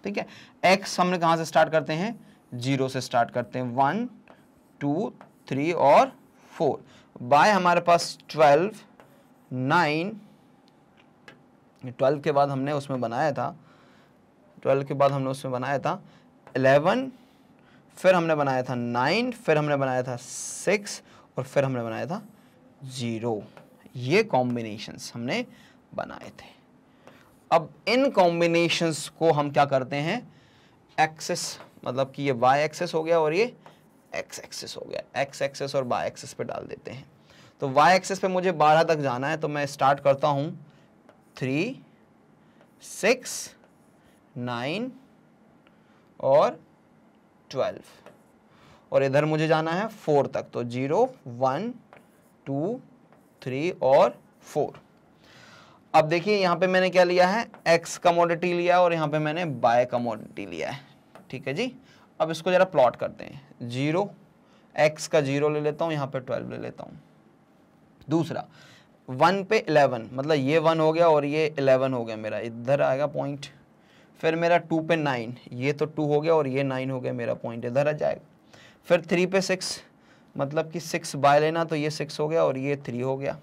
Speaker 1: ठीक है एक्स हमने कहाँ से स्टार्ट करते हैं जीरो से स्टार्ट करते हैं वन टू थ्री और फोर बाय हमारे पास ट्वेल्व नाइन ट्वेल्व के बाद हमने उसमें बनाया था ट्वेल्व के बाद हमने उसमें बनाया था एलेवन फिर हमने बनाया था नाइन फिर हमने बनाया था सिक्स और फिर हमने बनाया था ज़ीरो ये कॉम्बिनेशंस हमने बनाए थे अब इन कॉम्बिनेशंस को हम क्या करते हैं एक्सेस मतलब कि ये वाई एक्सेस हो गया और ये एक्स एक्सेस हो गया एक्स एक्सेस और वाई एक्सेस पे डाल देते हैं तो वाई एक्सेस पे मुझे बारह तक जाना है तो मैं स्टार्ट करता हूँ थ्री सिक्स नाइन और ट्वेल्व और इधर मुझे जाना है फोर तक तो जीरो वन टू थ्री और फोर अब देखिए यहाँ पे मैंने क्या लिया है एक्स कमोडिटी लिया और यहाँ पे मैंने बाय कमोडिटी लिया है ठीक है जी अब इसको ज़रा प्लॉट करते हैं जीरो एक्स का जीरो ले लेता हूँ यहाँ पे ट्वेल्व ले लेता हूँ दूसरा वन पे इलेवन मतलब ये वन हो गया और ये इलेवन हो गया मेरा इधर आएगा पॉइंट फिर मेरा टू पे नाइन ये तो टू हो गया और ये नाइन हो गया मेरा पॉइंट इधर आ जाएगा फिर थ्री पे सिक्स मतलब कि सिक्स बाय लेना तो ये सिक्स हो गया और ये थ्री हो गया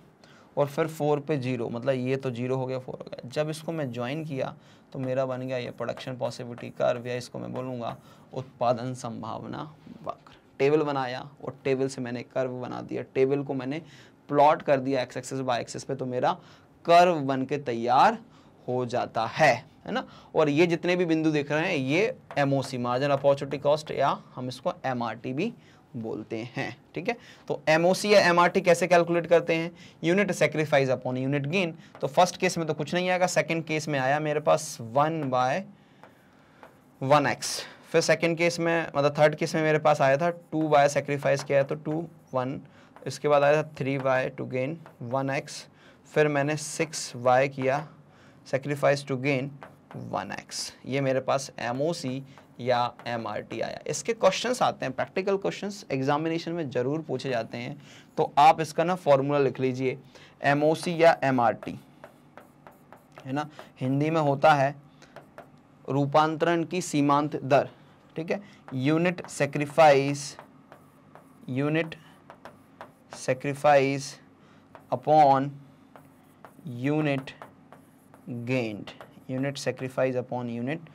Speaker 1: और फिर फोर पे जीरो मतलब ये तो जीरो हो गया फोर हो गया जब इसको मैं ज्वाइन किया तो मेरा बन गया ये प्रोडक्शन पॉसिबिलिटी कर्व या इसको मैं बोलूँगा उत्पादन संभावना वक्र टेबल बनाया और टेबल से मैंने कर्व बना दिया टेबल को मैंने प्लॉट कर दिया एक्स एक्सेस बाय एक्सेस पे तो मेरा कर्व बन के तैयार हो जाता है है ना और ये जितने भी बिंदु देख रहे हैं ये एमओसी मार्जिन अपॉर्चुनिटी कॉस्ट या हम इसको एमआरटी भी बोलते हैं ठीक है तो एमओसी या एमआरटी कैसे कैलकुलेट करते हैं unit sacrifice upon unit gain तो फर्स्ट केस में तो कुछ नहीं आएगा सेकेंड केस में आया मेरे पास वन बाय वन एक्स फिर सेकेंड केस में मतलब थर्ड केस में मेरे पास आया था टू बाय सेक्रीफाइस किया तो टू वन इसके बाद आया था three by two gain one x फिर मैंने सिक्स बाय किया sacrifice two gain one x ये मेरे पास एम ओ सी या एम आर टी आया इसके क्वेश्चंस आते हैं प्रैक्टिकल क्वेश्चंस एग्जामिनेशन में ज़रूर पूछे जाते हैं तो आप इसका ना फॉर्मूला लिख लीजिए एम ओ सी या एम आर टी है ना हिंदी में होता है रूपांतरण की सीमांत दर ठीक है unit sacrifice unit sacrifice upon unit gained unit sacrifice upon unit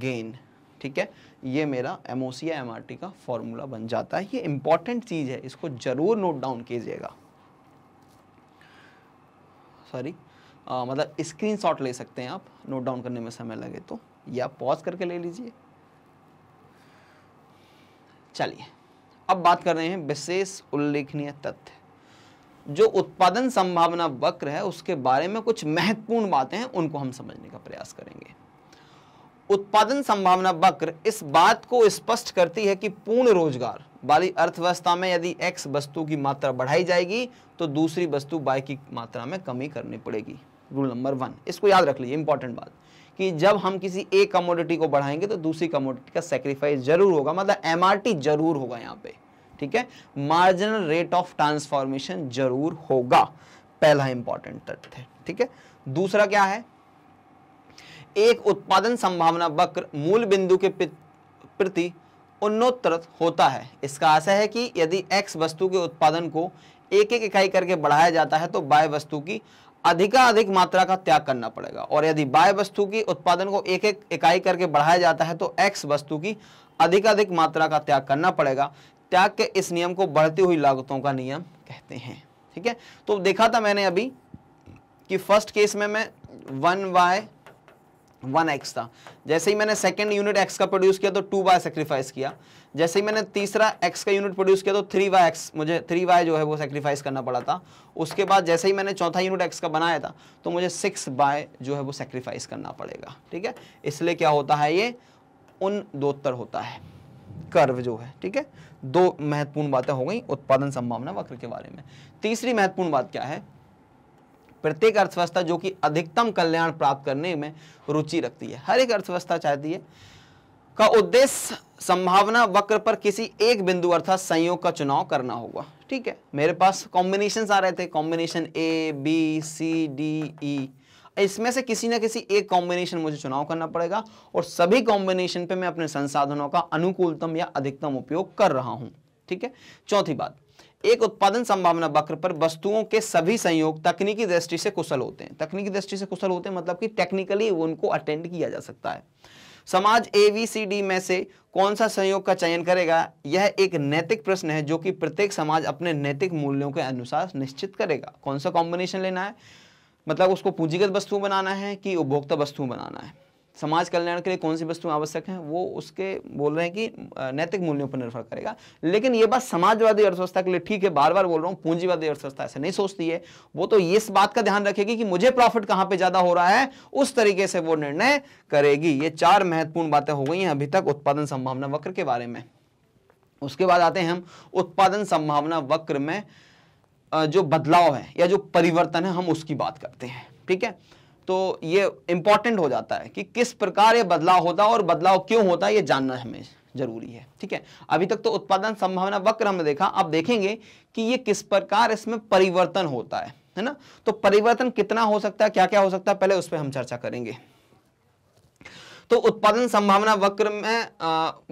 Speaker 1: gain ठीक है ये मेरा एम ओ सी या एम का फॉर्मूला बन जाता है ये इंपॉर्टेंट चीज़ है इसको ज़रूर नोट डाउन कीजिएगा सॉरी मतलब स्क्रीन शॉट ले सकते हैं आप नोट डाउन करने में समय लगे तो या पॉज करके ले लीजिए चलिए अब बात कर रहे हैं विशेष उल्लेखनीय तथ्य जो उत्पादन संभावना वक्र है उसके बारे में कुछ महत्वपूर्ण बातें हैं उनको हम समझने का प्रयास करेंगे उत्पादन संभावना वक्र इस बात को स्पष्ट करती है कि पूर्ण रोजगार वाली अर्थव्यवस्था में यदि एक्स वस्तु की मात्रा बढ़ाई जाएगी तो दूसरी वस्तु बाई की मात्रा में कमी करनी पड़ेगी रूल नंबर वन इसको याद रख लीजिए इंपॉर्टेंट बात कि जब हम किसी एक कमोडिटी को बढ़ाएंगे तो दूसरी कमोडिटी का सेक्रीफाइस जरूर होगा मतलब एमआरटी जरूर होगा यहाँ पे ठीक है मार्जिनल रेट ऑफ ट्रांसफॉर्मेशन जरूर होगा पहला इंपॉर्टेंट तथ्य ठीक है दूसरा क्या है एक उत्पादन संभावना वक्र मूल बिंदु के प्रति उन्नोत्तर होता है इसका आशय है कि यदि x वस्तु के उत्पादन को एक एक इकाई करके बढ़ाया जाता है तो बाय वस्तु की अधिकाधिक मात्रा का त्याग करना पड़ेगा और यदि बाय वस्तु की उत्पादन को एक एक इकाई करके बढ़ाया जाता है तो एक्स वस्तु की अधिकाधिक मात्रा का त्याग करना पड़ेगा त्याग के इस नियम को बढ़ती हुई लागतों का नियम कहते हैं ठीक है तो देखा था मैंने अभी कि फर्स्ट केस में मैं वन बाय वन एक्स था जैसे ही मैंने सेकंड यूनिट एक्स का प्रोड्यूस किया तो टू बाय सेक्रीफाइस किया जैसे ही मैंने तीसरा एक्स का यूनिट प्रोड्यूस किया तो थ्री बाय एक्स मुझे थ्री बाय जो है वो सेक्रीफाइस करना पड़ा था उसके बाद जैसे ही मैंने चौथा यूनिट एक्स का बनाया था तो मुझे सिक्स बाय जो है वो सेक्रीफाइस करना पड़ेगा ठीक है इसलिए क्या होता है ये उन दो होता है कर्व जो है ठीक है दो महत्वपूर्ण बातें हो गई उत्पादन संभावना वक्र के बारे में तीसरी महत्वपूर्ण बात क्या है प्रत्येक अर्थव्यवस्था जो कि अधिकतम कल्याण प्राप्त करने में रुचि रखती है हर एक अर्थव्यवस्था चाहती है का उद्देश्य संभावना वक्र पर किसी एक बिंदु अर्थात संयोग का चुनाव करना होगा ठीक है मेरे पास कॉम्बिनेशन आ रहे थे combination A B C D E e. इसमें से किसी ना किसी एक कॉम्बिनेशन मुझे चुनाव करना पड़ेगा और सभी कॉम्बिनेशन पे मैं अपने संसाधनों का अनुकूलतम या अधिकतम उपयोग कर रहा हूं ठीक है चौथी बात एक उत्पादन संभावना वक्र पर वस्तुओं के सभी संयोग तकनीकी दृष्टि से कुशल होते हैं तकनीकी दृष्टि से कुशल होते हैं मतलब कि टेक्निकली उनको अटेंड किया जा सकता है समाज ए सी डी में से कौन सा संयोग का चयन करेगा यह एक नैतिक प्रश्न है जो कि प्रत्येक समाज अपने नैतिक मूल्यों के अनुसार निश्चित करेगा कौन सा कॉम्बिनेशन लेना है मतलब उसको पूंजीगत वस्तु बनाना है कि उपभोक्ता वस्तु बनाना है समाज कल्याण के लिए कौन सी वस्तु आवश्यक है वो उसके बोल रहे हैं कि नैतिक मूल्यों पर निर्भर करेगा लेकिन ये बात समाजवादी अर्थव्यवस्था के लिए ठीक है बार बार बोल रहा हूँ पूंजीवादी अर्थव्यवस्था ऐसे नहीं सोचती है वो तो इस बात का ध्यान रखेगी कि मुझे प्रॉफिट कहाँ पे ज्यादा हो रहा है उस तरीके से वो निर्णय करेगी ये चार महत्वपूर्ण बातें हो गई हैं अभी तक उत्पादन संभावना वक्र के बारे में उसके बाद आते हैं हम उत्पादन संभावना वक्र में जो बदलाव है या जो परिवर्तन है हम उसकी बात करते हैं ठीक है तो ये इंपॉर्टेंट हो जाता है कि किस प्रकार ये बदलाव होता है और बदलाव क्यों होता है ये जानना हमें जरूरी है ठीक है अभी तक तो उत्पादन संभावना वक्र हमने देखा अब देखेंगे कि ये किस प्रकार इसमें परिवर्तन होता है है ना तो परिवर्तन कितना हो सकता है क्या क्या हो सकता है पहले उस पर हम चर्चा करेंगे तो उत्पादन संभावना वक्र में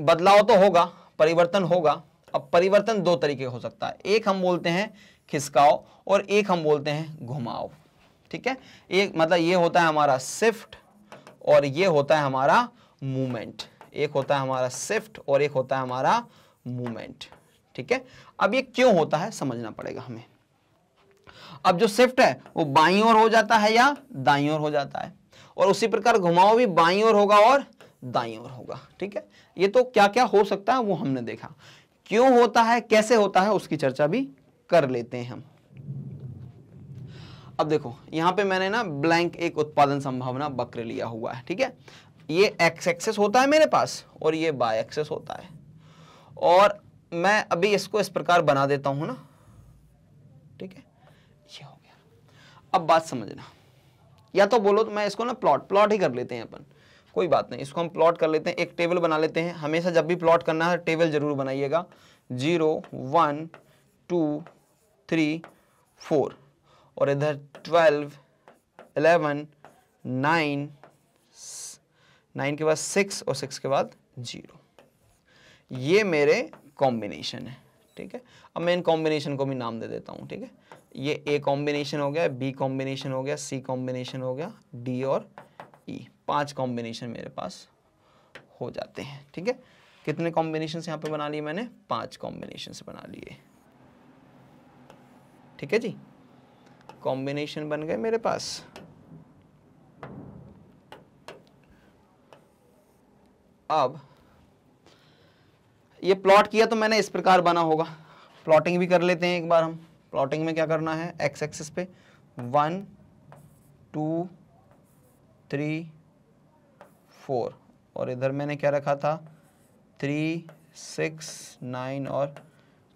Speaker 1: बदलाव तो होगा परिवर्तन होगा अब परिवर्तन दो तरीके हो सकता है एक हम बोलते हैं खिसकाओ और एक हम बोलते हैं घुमाओ ठीक है एक मतलब ये होता है हमारा शिफ्ट और ये होता है हमारा मूवमेंट एक होता है हमारा शिफ्ट और एक होता है हमारा मूवमेंट ठीक है अब ये क्यों होता है समझना पड़ेगा हमें अब जो शिफ्ट है वो बाई ओर हो जाता है या दाई ओर हो जाता है और उसी प्रकार घुमाओ भी बाई ओर होगा और दाई ओर होगा ठीक है ये तो क्या क्या हो सकता है वो हमने देखा क्यों होता है कैसे होता है उसकी चर्चा भी कर लेते हैं हम अब देखो यहां पे मैंने ना ब्लैंक एक उत्पादन संभावना वक्र लिया हुआ है ठीक है ये एक्स एक्सेस होता है मेरे पास और ये बाय एक्सेस होता है और मैं अभी इसको इस प्रकार बना देता हूं ना ठीक है ये हो गया अब बात समझना या तो बोलो तो मैं इसको ना प्लॉट प्लॉट ही कर लेते हैं अपन कोई बात नहीं इसको हम प्लॉट कर लेते हैं एक टेबल बना लेते हैं हमेशा जब भी प्लॉट करना है टेबल जरूर बनाइएगा zero one two three four और इधर ट्वेल्व एलेवन नाइन नाइन के बाद सिक्स और सिक्स के बाद जीरो ये मेरे कॉम्बिनेशन है ठीक है अब मैं इन कॉम्बिनेशन को भी नाम दे देता हूँ ठीक है ये ए कॉम्बिनेशन हो गया बी कॉम्बिनेशन हो गया सी कॉम्बिनेशन हो गया डी और ई e. पांच कॉम्बिनेशन मेरे पास हो जाते हैं ठीक है कितने कॉम्बिनेशन यहाँ पे बना लिए मैंने पांच कॉम्बिनेशन बना लिए ठीक है जी कॉम्बिनेशन बन गए मेरे पास अब ये प्लॉट किया तो मैंने इस प्रकार बना होगा प्लॉटिंग भी कर लेते हैं एक बार हम प्लॉटिंग में क्या करना है एक्स एक्सिस पे वन टू थ्री फोर और इधर मैंने क्या रखा था थ्री सिक्स नाइन और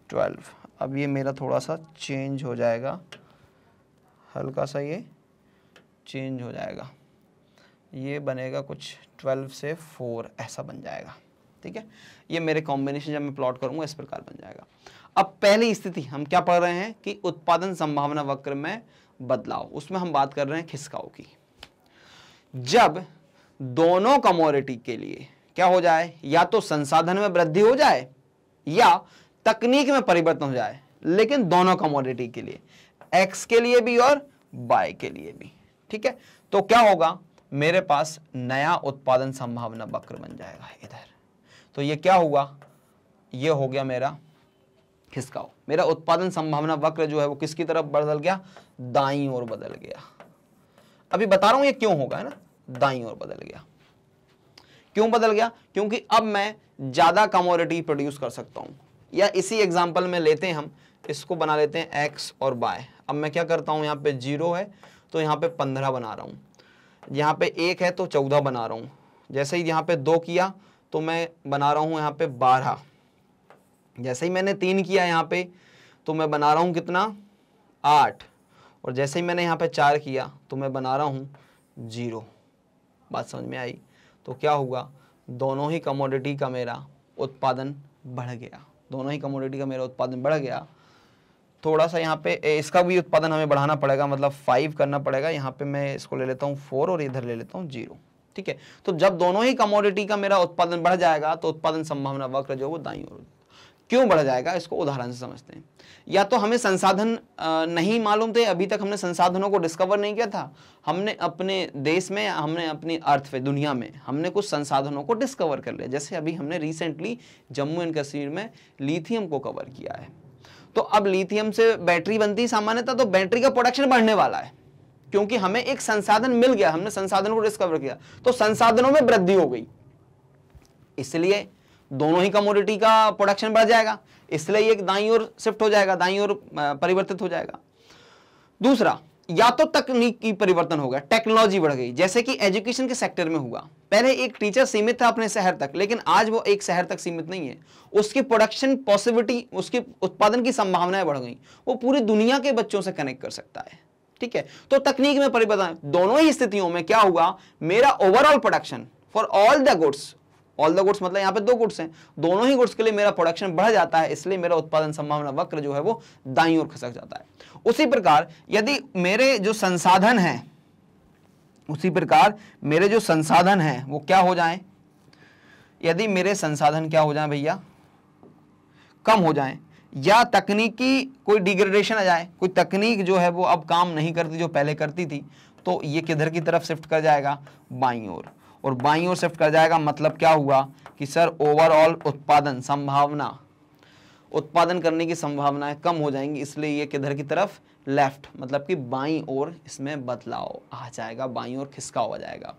Speaker 1: ट्वेल्व अब ये मेरा थोड़ा सा चेंज हो जाएगा हल्का सा ये चेंज हो जाएगा ये बनेगा कुछ ट्वेल्व से फोर ऐसा बन जाएगा ठीक है ये मेरे कॉम्बिनेशन जब मैं प्लॉट करूंगा इस प्रकार बन जाएगा अब पहली स्थिति हम क्या पढ़ रहे हैं कि उत्पादन संभावना वक्र में बदलाव उसमें हम बात कर रहे हैं खिसकाओ की जब दोनों कमोडिटी के लिए क्या हो जाए या तो संसाधन में वृद्धि हो जाए या तकनीक में परिवर्तन हो जाए लेकिन दोनों कमोडिटी के लिए एक्स के लिए भी और वाई के लिए भी ठीक है तो क्या होगा मेरे पास नया उत्पादन संभावना वक्र बन जाएगा इधर तो ये क्या हुआ ये हो गया मेरा खिसकाओ मेरा उत्पादन संभावना वक्र जो है वो किसकी तरफ बदल गया दाई ओर बदल गया अभी बता रहा हूं ये क्यों होगा है ना दाई ओर बदल गया क्यों बदल गया क्योंकि अब मैं ज़्यादा कमोडिटी प्रोड्यूस कर सकता हूं या इसी एग्जाम्पल में लेते हैं हम इसको बना लेते हैं एक्स और बाय अब मैं क्या करता हूँ यहाँ पे जीरो है तो यहाँ पे पंद्रह बना रहा हूँ यहाँ पे एक है तो चौदह बना रहा हूँ जैसे ही यहाँ पे दो किया तो मैं बना रहा हूँ यहाँ पे बारह जैसे ही मैंने तीन किया यहाँ पे तो मैं बना रहा हूँ कितना आठ और जैसे ही मैंने यहाँ पे चार किया तो मैं बना रहा हूँ जीरो बात समझ में आई तो क्या हुआ दोनों ही कमोडिटी का मेरा उत्पादन बढ़ गया दोनों ही कमोडिटी का मेरा उत्पादन बढ़ गया थोड़ा सा यहाँ पे इसका भी उत्पादन हमें बढ़ाना पड़ेगा मतलब फाइव करना पड़ेगा यहाँ पे मैं इसको ले लेता हूँ फोर और इधर ले लेता हूँ जीरो ठीक है तो जब दोनों ही कमोडिटी का मेरा उत्पादन बढ़ जाएगा तो उत्पादन संभावना वक्र जो वो दाई और क्यों बढ़ जाएगा इसको उदाहरण से समझते हैं या तो हमें संसाधन नहीं मालूम थे अभी तक हमने संसाधनों को डिस्कवर नहीं किया था हमने अपने देश में हमने अपनी अर्थ पे दुनिया में हमने कुछ संसाधनों को डिस्कवर कर लिया जैसे अभी हमने रिसेंटली जम्मू एंड कश्मीर में लिथियम को कवर किया है तो अब लिथियम से बैटरी बनती सामान्यतः तो बैटरी का प्रोडक्शन बढ़ने वाला है क्योंकि हमें एक संसाधन मिल गया हमने संसाधन को डिस्कवर किया तो संसाधनों में वृद्धि हो गई इसलिए दोनों ही कमोडिटी का प्रोडक्शन बढ़ जाएगा इसलिए एक दाई और शिफ्ट हो जाएगा दाई और परिवर्तित हो जाएगा दूसरा या तो तकनीकी परिवर्तन हो गया टेक्नोलॉजी बढ़ गई जैसे कि एजुकेशन के सेक्टर में हुआ पहले एक टीचर सीमित था अपने शहर तक लेकिन आज वो एक शहर तक सीमित नहीं है उसकी प्रोडक्शन पॉसिबिलिटी उसके उत्पादन की संभावनाएं बढ़ गई वो पूरी दुनिया के बच्चों से कनेक्ट कर सकता है ठीक है तो तकनीक में परिवर्तन दोनों ही स्थितियों में क्या हुआ मेरा overall production for all the goods all the goods मतलब यहाँ पे दो गुड्स हैं दोनों ही गुड्स के लिए मेरा प्रोडक्शन बढ़ जाता है इसलिए मेरा उत्पादन संभावना वक्र जो है वो दाई ओर खसक जाता है उसी प्रकार यदि मेरे जो संसाधन हैं उसी प्रकार मेरे जो संसाधन हैं वो क्या हो जाएं यदि मेरे संसाधन क्या हो जाएं भैया कम हो जाएं या तकनीकी कोई डिग्रेडेशन आ जाए कोई तकनीक जो है वो अब काम नहीं करती जो पहले करती थी तो ये किधर की तरफ शिफ्ट कर जाएगा बाई ओर और बाई ओर शिफ्ट कर जाएगा मतलब क्या हुआ कि सर ओवरऑल उत्पादन संभावना उत्पादन करने की संभावनाएं कम हो जाएंगी इसलिए ये किधर की तरफ लेफ्ट मतलब कि बाई ओर इसमें बदलाव आ जाएगा बाई ओर खिसका हो जाएगा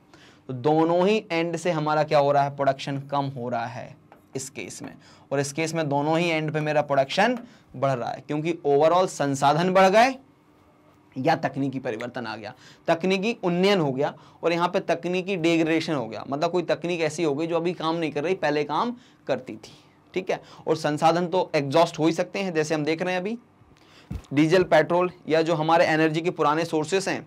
Speaker 1: तो दोनों ही एंड से हमारा क्या हो रहा है प्रोडक्शन कम हो रहा है इस केस में और इस केस में दोनों ही एंड पे मेरा प्रोडक्शन बढ़ रहा है क्योंकि ओवरऑल संसाधन बढ़ गए या तकनीकी परिवर्तन आ गया तकनीकी उन्नयन हो गया और यहाँ पे तकनीकी डिग्रेडेशन हो गया मतलब कोई तकनीक ऐसी हो गई जो अभी काम नहीं कर रही पहले काम करती थी ठीक है और संसाधन तो एग्जॉस्ट हो ही सकते हैं जैसे हम देख रहे हैं अभी डीजल पेट्रोल या जो हमारे एनर्जी के पुराने सोर्सेस हैं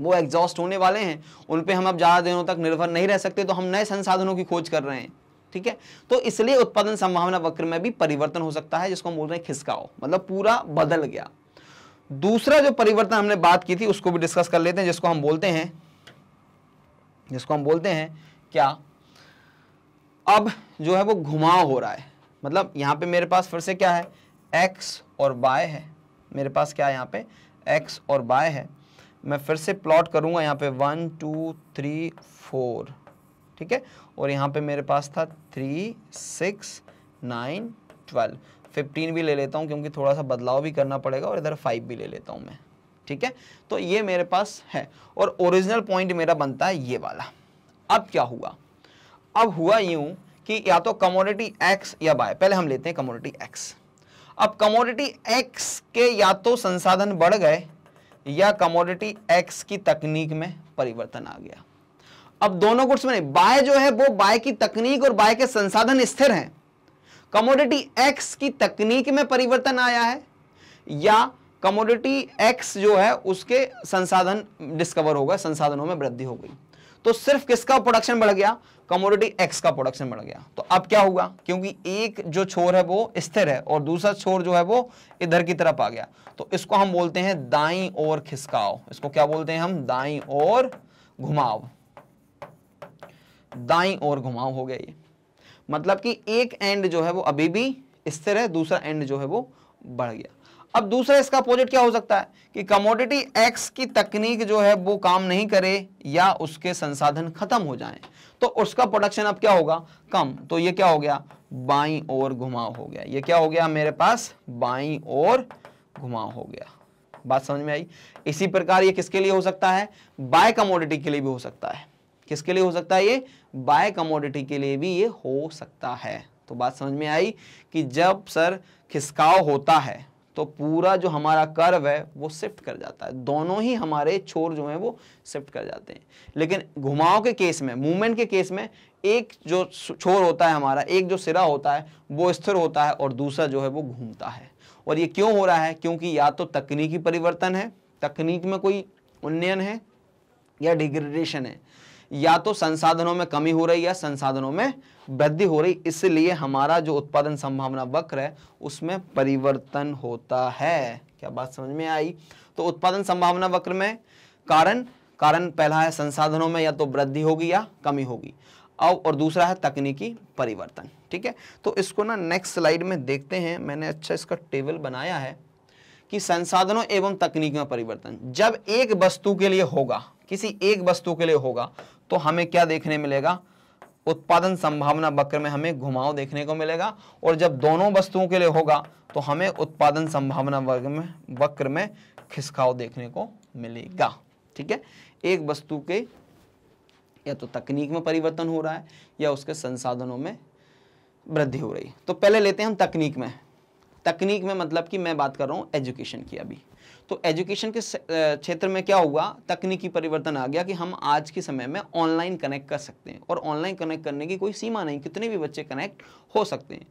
Speaker 1: वो एग्जॉस्ट होने वाले हैं उन पर हम अब ज़्यादा दिनों तक निर्भर नहीं रह सकते तो हम नए संसाधनों की खोज कर रहे हैं ठीक है तो इसलिए उत्पादन संभावना वक्र में भी परिवर्तन हो सकता है जिसको हम बोल रहे हैं खिसकाओ मतलब पूरा बदल गया दूसरा जो परिवर्तन हमने बात की थी उसको भी डिस्कस कर लेते हैं जिसको हम बोलते हैं जिसको हम बोलते हैं क्या अब जो है वो घुमाव हो रहा है मतलब यहाँ पे मेरे पास फिर से क्या है एक्स और बाय है मेरे पास क्या है यहाँ पे एक्स और बाय है मैं फिर से प्लॉट करूँगा यहाँ पे वन टू थ्री फोर ठीक है और यहाँ पे मेरे पास था three six nine twelve fifteen भी ले लेता हूँ क्योंकि थोड़ा सा बदलाव भी करना पड़ेगा और इधर फाइव भी ले लेता हूँ मैं ठीक है तो ये मेरे पास है और ओरिजिनल पॉइंट मेरा बनता है ये वाला अब क्या हुआ अब हुआ यूं कि या तो कमोडिटी एक्स या बाय पहले हम लेते हैं कमोडिटी एक्स अब कमोडिटी एक्स के या तो संसाधन बढ़ गए या कमोडिटी एक्स की तकनीक में परिवर्तन आ गया अब दोनों गुड्स में नहीं बाय जो है वो बाय की तकनीक और बाय के संसाधन स्थिर हैं कमोडिटी एक्स की तकनीक में परिवर्तन आया है या कमोडिटी एक्स जो है उसके संसाधन डिस्कवर हो गए संसाधनों में वृद्धि हो गई तो सिर्फ किसका प्रोडक्शन बढ़ गया कमोडिटी एक्स का प्रोडक्शन बढ़ गया तो अब क्या हुआ क्योंकि एक जो छोर है वो स्थिर है और दूसरा छोर जो है वो इधर की तरफ आ गया तो इसको हम बोलते हैं दाई और खिसकाव इसको क्या बोलते हैं हम दाई और घुमाव दाई और घुमाव हो गया ये मतलब कि एक एंड जो है वो अभी भी स्थिर है दूसरा एंड जो है वो बढ़ गया अब दूसरा इसका अपोजिट क्या हो सकता है कि कमोडिटी एक्स की तकनीक जो है वो काम नहीं करे या उसके संसाधन खत्म हो जाएं तो उसका प्रोडक्शन अब क्या होगा कम तो ये क्या हो गया बाई और घुमाव हो गया ये क्या हो गया मेरे पास बाई और घुमाव हो गया बात समझ में आई इसी प्रकार ये किसके लिए हो सकता है बाय कमोडिटी के लिए भी हो सकता है किसके लिए हो सकता है ये बाय कमोडिटी के लिए भी ये हो सकता है तो बात समझ में आई कि जब सर खिसकाव होता है तो पूरा जो हमारा कर्व है वो शिफ्ट कर जाता है दोनों ही हमारे छोर जो हैं वो शिफ्ट कर जाते हैं लेकिन घुमाव के केस में मूवमेंट के केस में एक जो छोर होता है हमारा एक जो सिरा होता है वो स्थिर होता है और दूसरा जो है वो घूमता है और ये क्यों हो रहा है क्योंकि या तो तकनीकी परिवर्तन है तकनीक में कोई उन्नयन है या डिग्रेडेशन है या तो संसाधनों में कमी हो रही है संसाधनों में वृद्धि हो रही इसलिए हमारा जो उत्पादन संभावना वक्र है उसमें परिवर्तन होता है क्या बात समझ में आई तो उत्पादन संभावना वक्र में कारण कारण पहला है संसाधनों में या तो वृद्धि होगी या कमी होगी अब और दूसरा है तकनीकी परिवर्तन ठीक है तो इसको ना नेक्स्ट स्लाइड में देखते हैं मैंने अच्छा इसका टेबल बनाया है कि संसाधनों एवं तकनीक में परिवर्तन जब एक वस्तु के लिए होगा किसी एक वस्तु के लिए होगा तो हमें क्या देखने मिलेगा उत्पादन संभावना वक्र में हमें घुमाव देखने को मिलेगा और जब दोनों वस्तुओं के लिए होगा तो हमें उत्पादन संभावना वर्ग में वक्र में खिसकाव देखने को मिलेगा ठीक है एक वस्तु के या तो तकनीक में परिवर्तन हो रहा है या उसके संसाधनों में वृद्धि हो रही है तो पहले लेते हैं हम तकनीक में तकनीक में मतलब कि मैं बात कर रहा हूँ एजुकेशन की अभी तो एजुकेशन के क्षेत्र में क्या हुआ तकनीकी परिवर्तन आ गया कि हम आज के समय में ऑनलाइन कनेक्ट कर सकते हैं और ऑनलाइन कनेक्ट करने की कोई सीमा नहीं कितने भी बच्चे कनेक्ट हो सकते हैं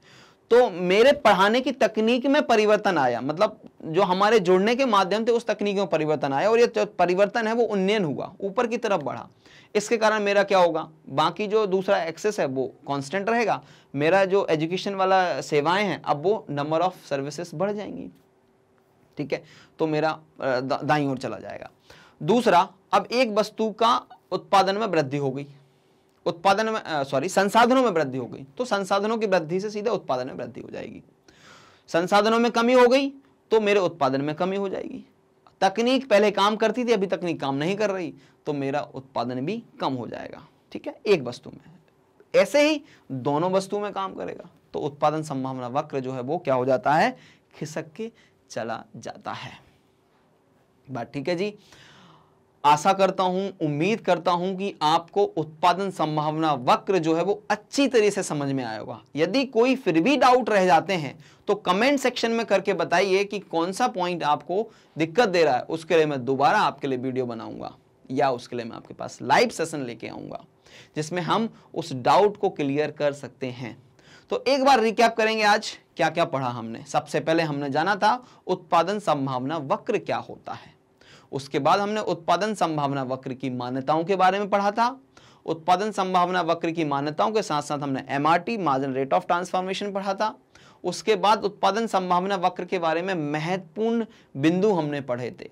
Speaker 1: तो मेरे पढ़ाने की तकनीक में परिवर्तन आया मतलब जो हमारे जुड़ने के माध्यम थे उस तकनीक में परिवर्तन आया और ये परिवर्तन है वो उन्नयन हुआ ऊपर की तरफ बढ़ा इसके कारण मेरा क्या होगा बाकी जो दूसरा एक्सेस है वो कांस्टेंट रहेगा मेरा जो एजुकेशन वाला सेवाएं हैं अब वो नंबर ऑफ सर्विसेज बढ़ जाएंगी ठीक है तो मेरा दाई ओर चला जाएगा दूसरा अब एक वस्तु का उत्पादन में वृद्धि हो गई उत्पादन में सॉरी संसाधनों में वृद्धि हो गई तो संसाधनों की वृद्धि से सीधे उत्पादन में वृद्धि हो जाएगी संसाधनों में कमी हो गई तो मेरे उत्पादन में कमी हो जाएगी तकनीक पहले काम करती थी अभी तकनीक काम नहीं कर रही तो मेरा उत्पादन भी कम हो जाएगा ठीक है एक वस्तु में ऐसे ही दोनों वस्तु में काम करेगा तो उत्पादन संभावना वक्र जो है वो क्या हो जाता है खिसक के चला जाता है बात ठीक है जी आशा करता हूं उम्मीद करता हूं कि आपको उत्पादन संभावना वक्र जो है वो अच्छी तरह से समझ में आया होगा यदि कोई फिर भी डाउट रह जाते हैं तो कमेंट सेक्शन में करके बताइए कि कौन सा पॉइंट आपको दिक्कत दे रहा है उसके लिए मैं दोबारा आपके लिए वीडियो बनाऊंगा या उसके लिए मैं आपके पास लाइव सेशन लेके आऊंगा जिसमें हम उस डाउट को क्लियर कर सकते हैं तो एक बार रिकैप करेंगे आज क्या क्या पढ़ा हमने सबसे पहले हमने जाना था उत्पादन संभावना वक्र क्या होता है उसके बाद हमने उत्पादन संभावना वक्र की मान्यताओं के बारे में पढ़ा था उत्पादन संभावना वक्र की मान्यताओं के साथ साथ हमने M margin rate of transformation पढ़ा था उसके बाद उत्पादन संभावना वक्र के बारे में महत्वपूर्ण बिंदु हमने पढ़े थे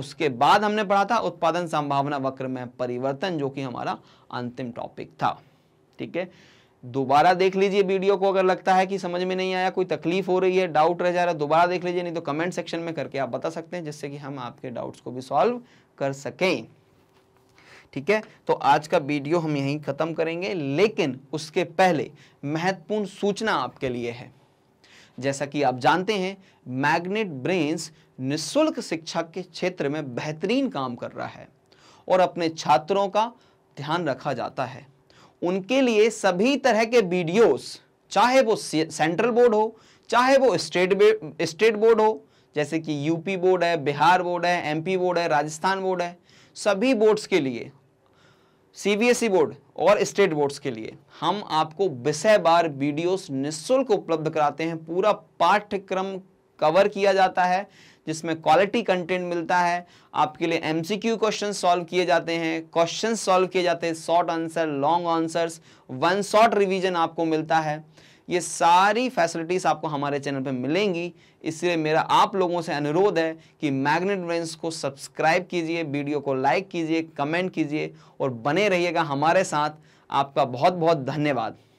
Speaker 1: उसके बाद हमने पढ़ा था उत्पादन संभावना वक्र में परिवर्तन जो कि हमारा अंतिम टॉपिक था ठीक है दोबारा देख लीजिए वीडियो को अगर लगता है कि समझ में नहीं आया कोई तकलीफ हो रही है डाउट रह जा रहा है दोबारा देख लीजिए नहीं तो कमेंट सेक्शन में करके आप बता सकते हैं जिससे कि हम आपके डाउट्स को भी सॉल्व कर सकें ठीक है तो आज का वीडियो हम यहीं ख़त्म करेंगे लेकिन उसके पहले महत्वपूर्ण सूचना आपके लिए है जैसा कि आप जानते हैं मैग्नेट ब्रेन्स निःशुल्क शिक्षा के क्षेत्र में बेहतरीन काम कर रहा है और अपने छात्रों का ध्यान रखा जाता है उनके लिए सभी तरह के वीडियोस चाहे वो सेंट्रल बोर्ड हो चाहे वो स्टेट स्टेट बोर्ड हो जैसे कि यूपी बोर्ड है बिहार बोर्ड है एमपी बोर्ड है राजस्थान बोर्ड है सभी बोर्ड्स के लिए सीबीएसई बोर्ड और स्टेट बोर्ड्स के लिए हम आपको विषय बार वीडियोस निःशुल्क उपलब्ध कराते हैं पूरा पाठ्यक्रम कवर किया जाता है जिसमें क्वालिटी कंटेंट मिलता है आपके लिए एमसीक्यू क्वेश्चन सॉल्व किए जाते हैं क्वेश्चन सॉल्व किए जाते हैं short answer long answers one short revision आपको मिलता है ये सारी फैसिलिटीज़ आपको हमारे चैनल पे मिलेंगी इसलिए मेरा आप लोगों से अनुरोध है कि मैग्नेट ब्रेंस को सब्सक्राइब कीजिए वीडियो को लाइक कीजिए कमेंट कीजिए और बने रहिएगा हमारे साथ आपका बहुत बहुत धन्यवाद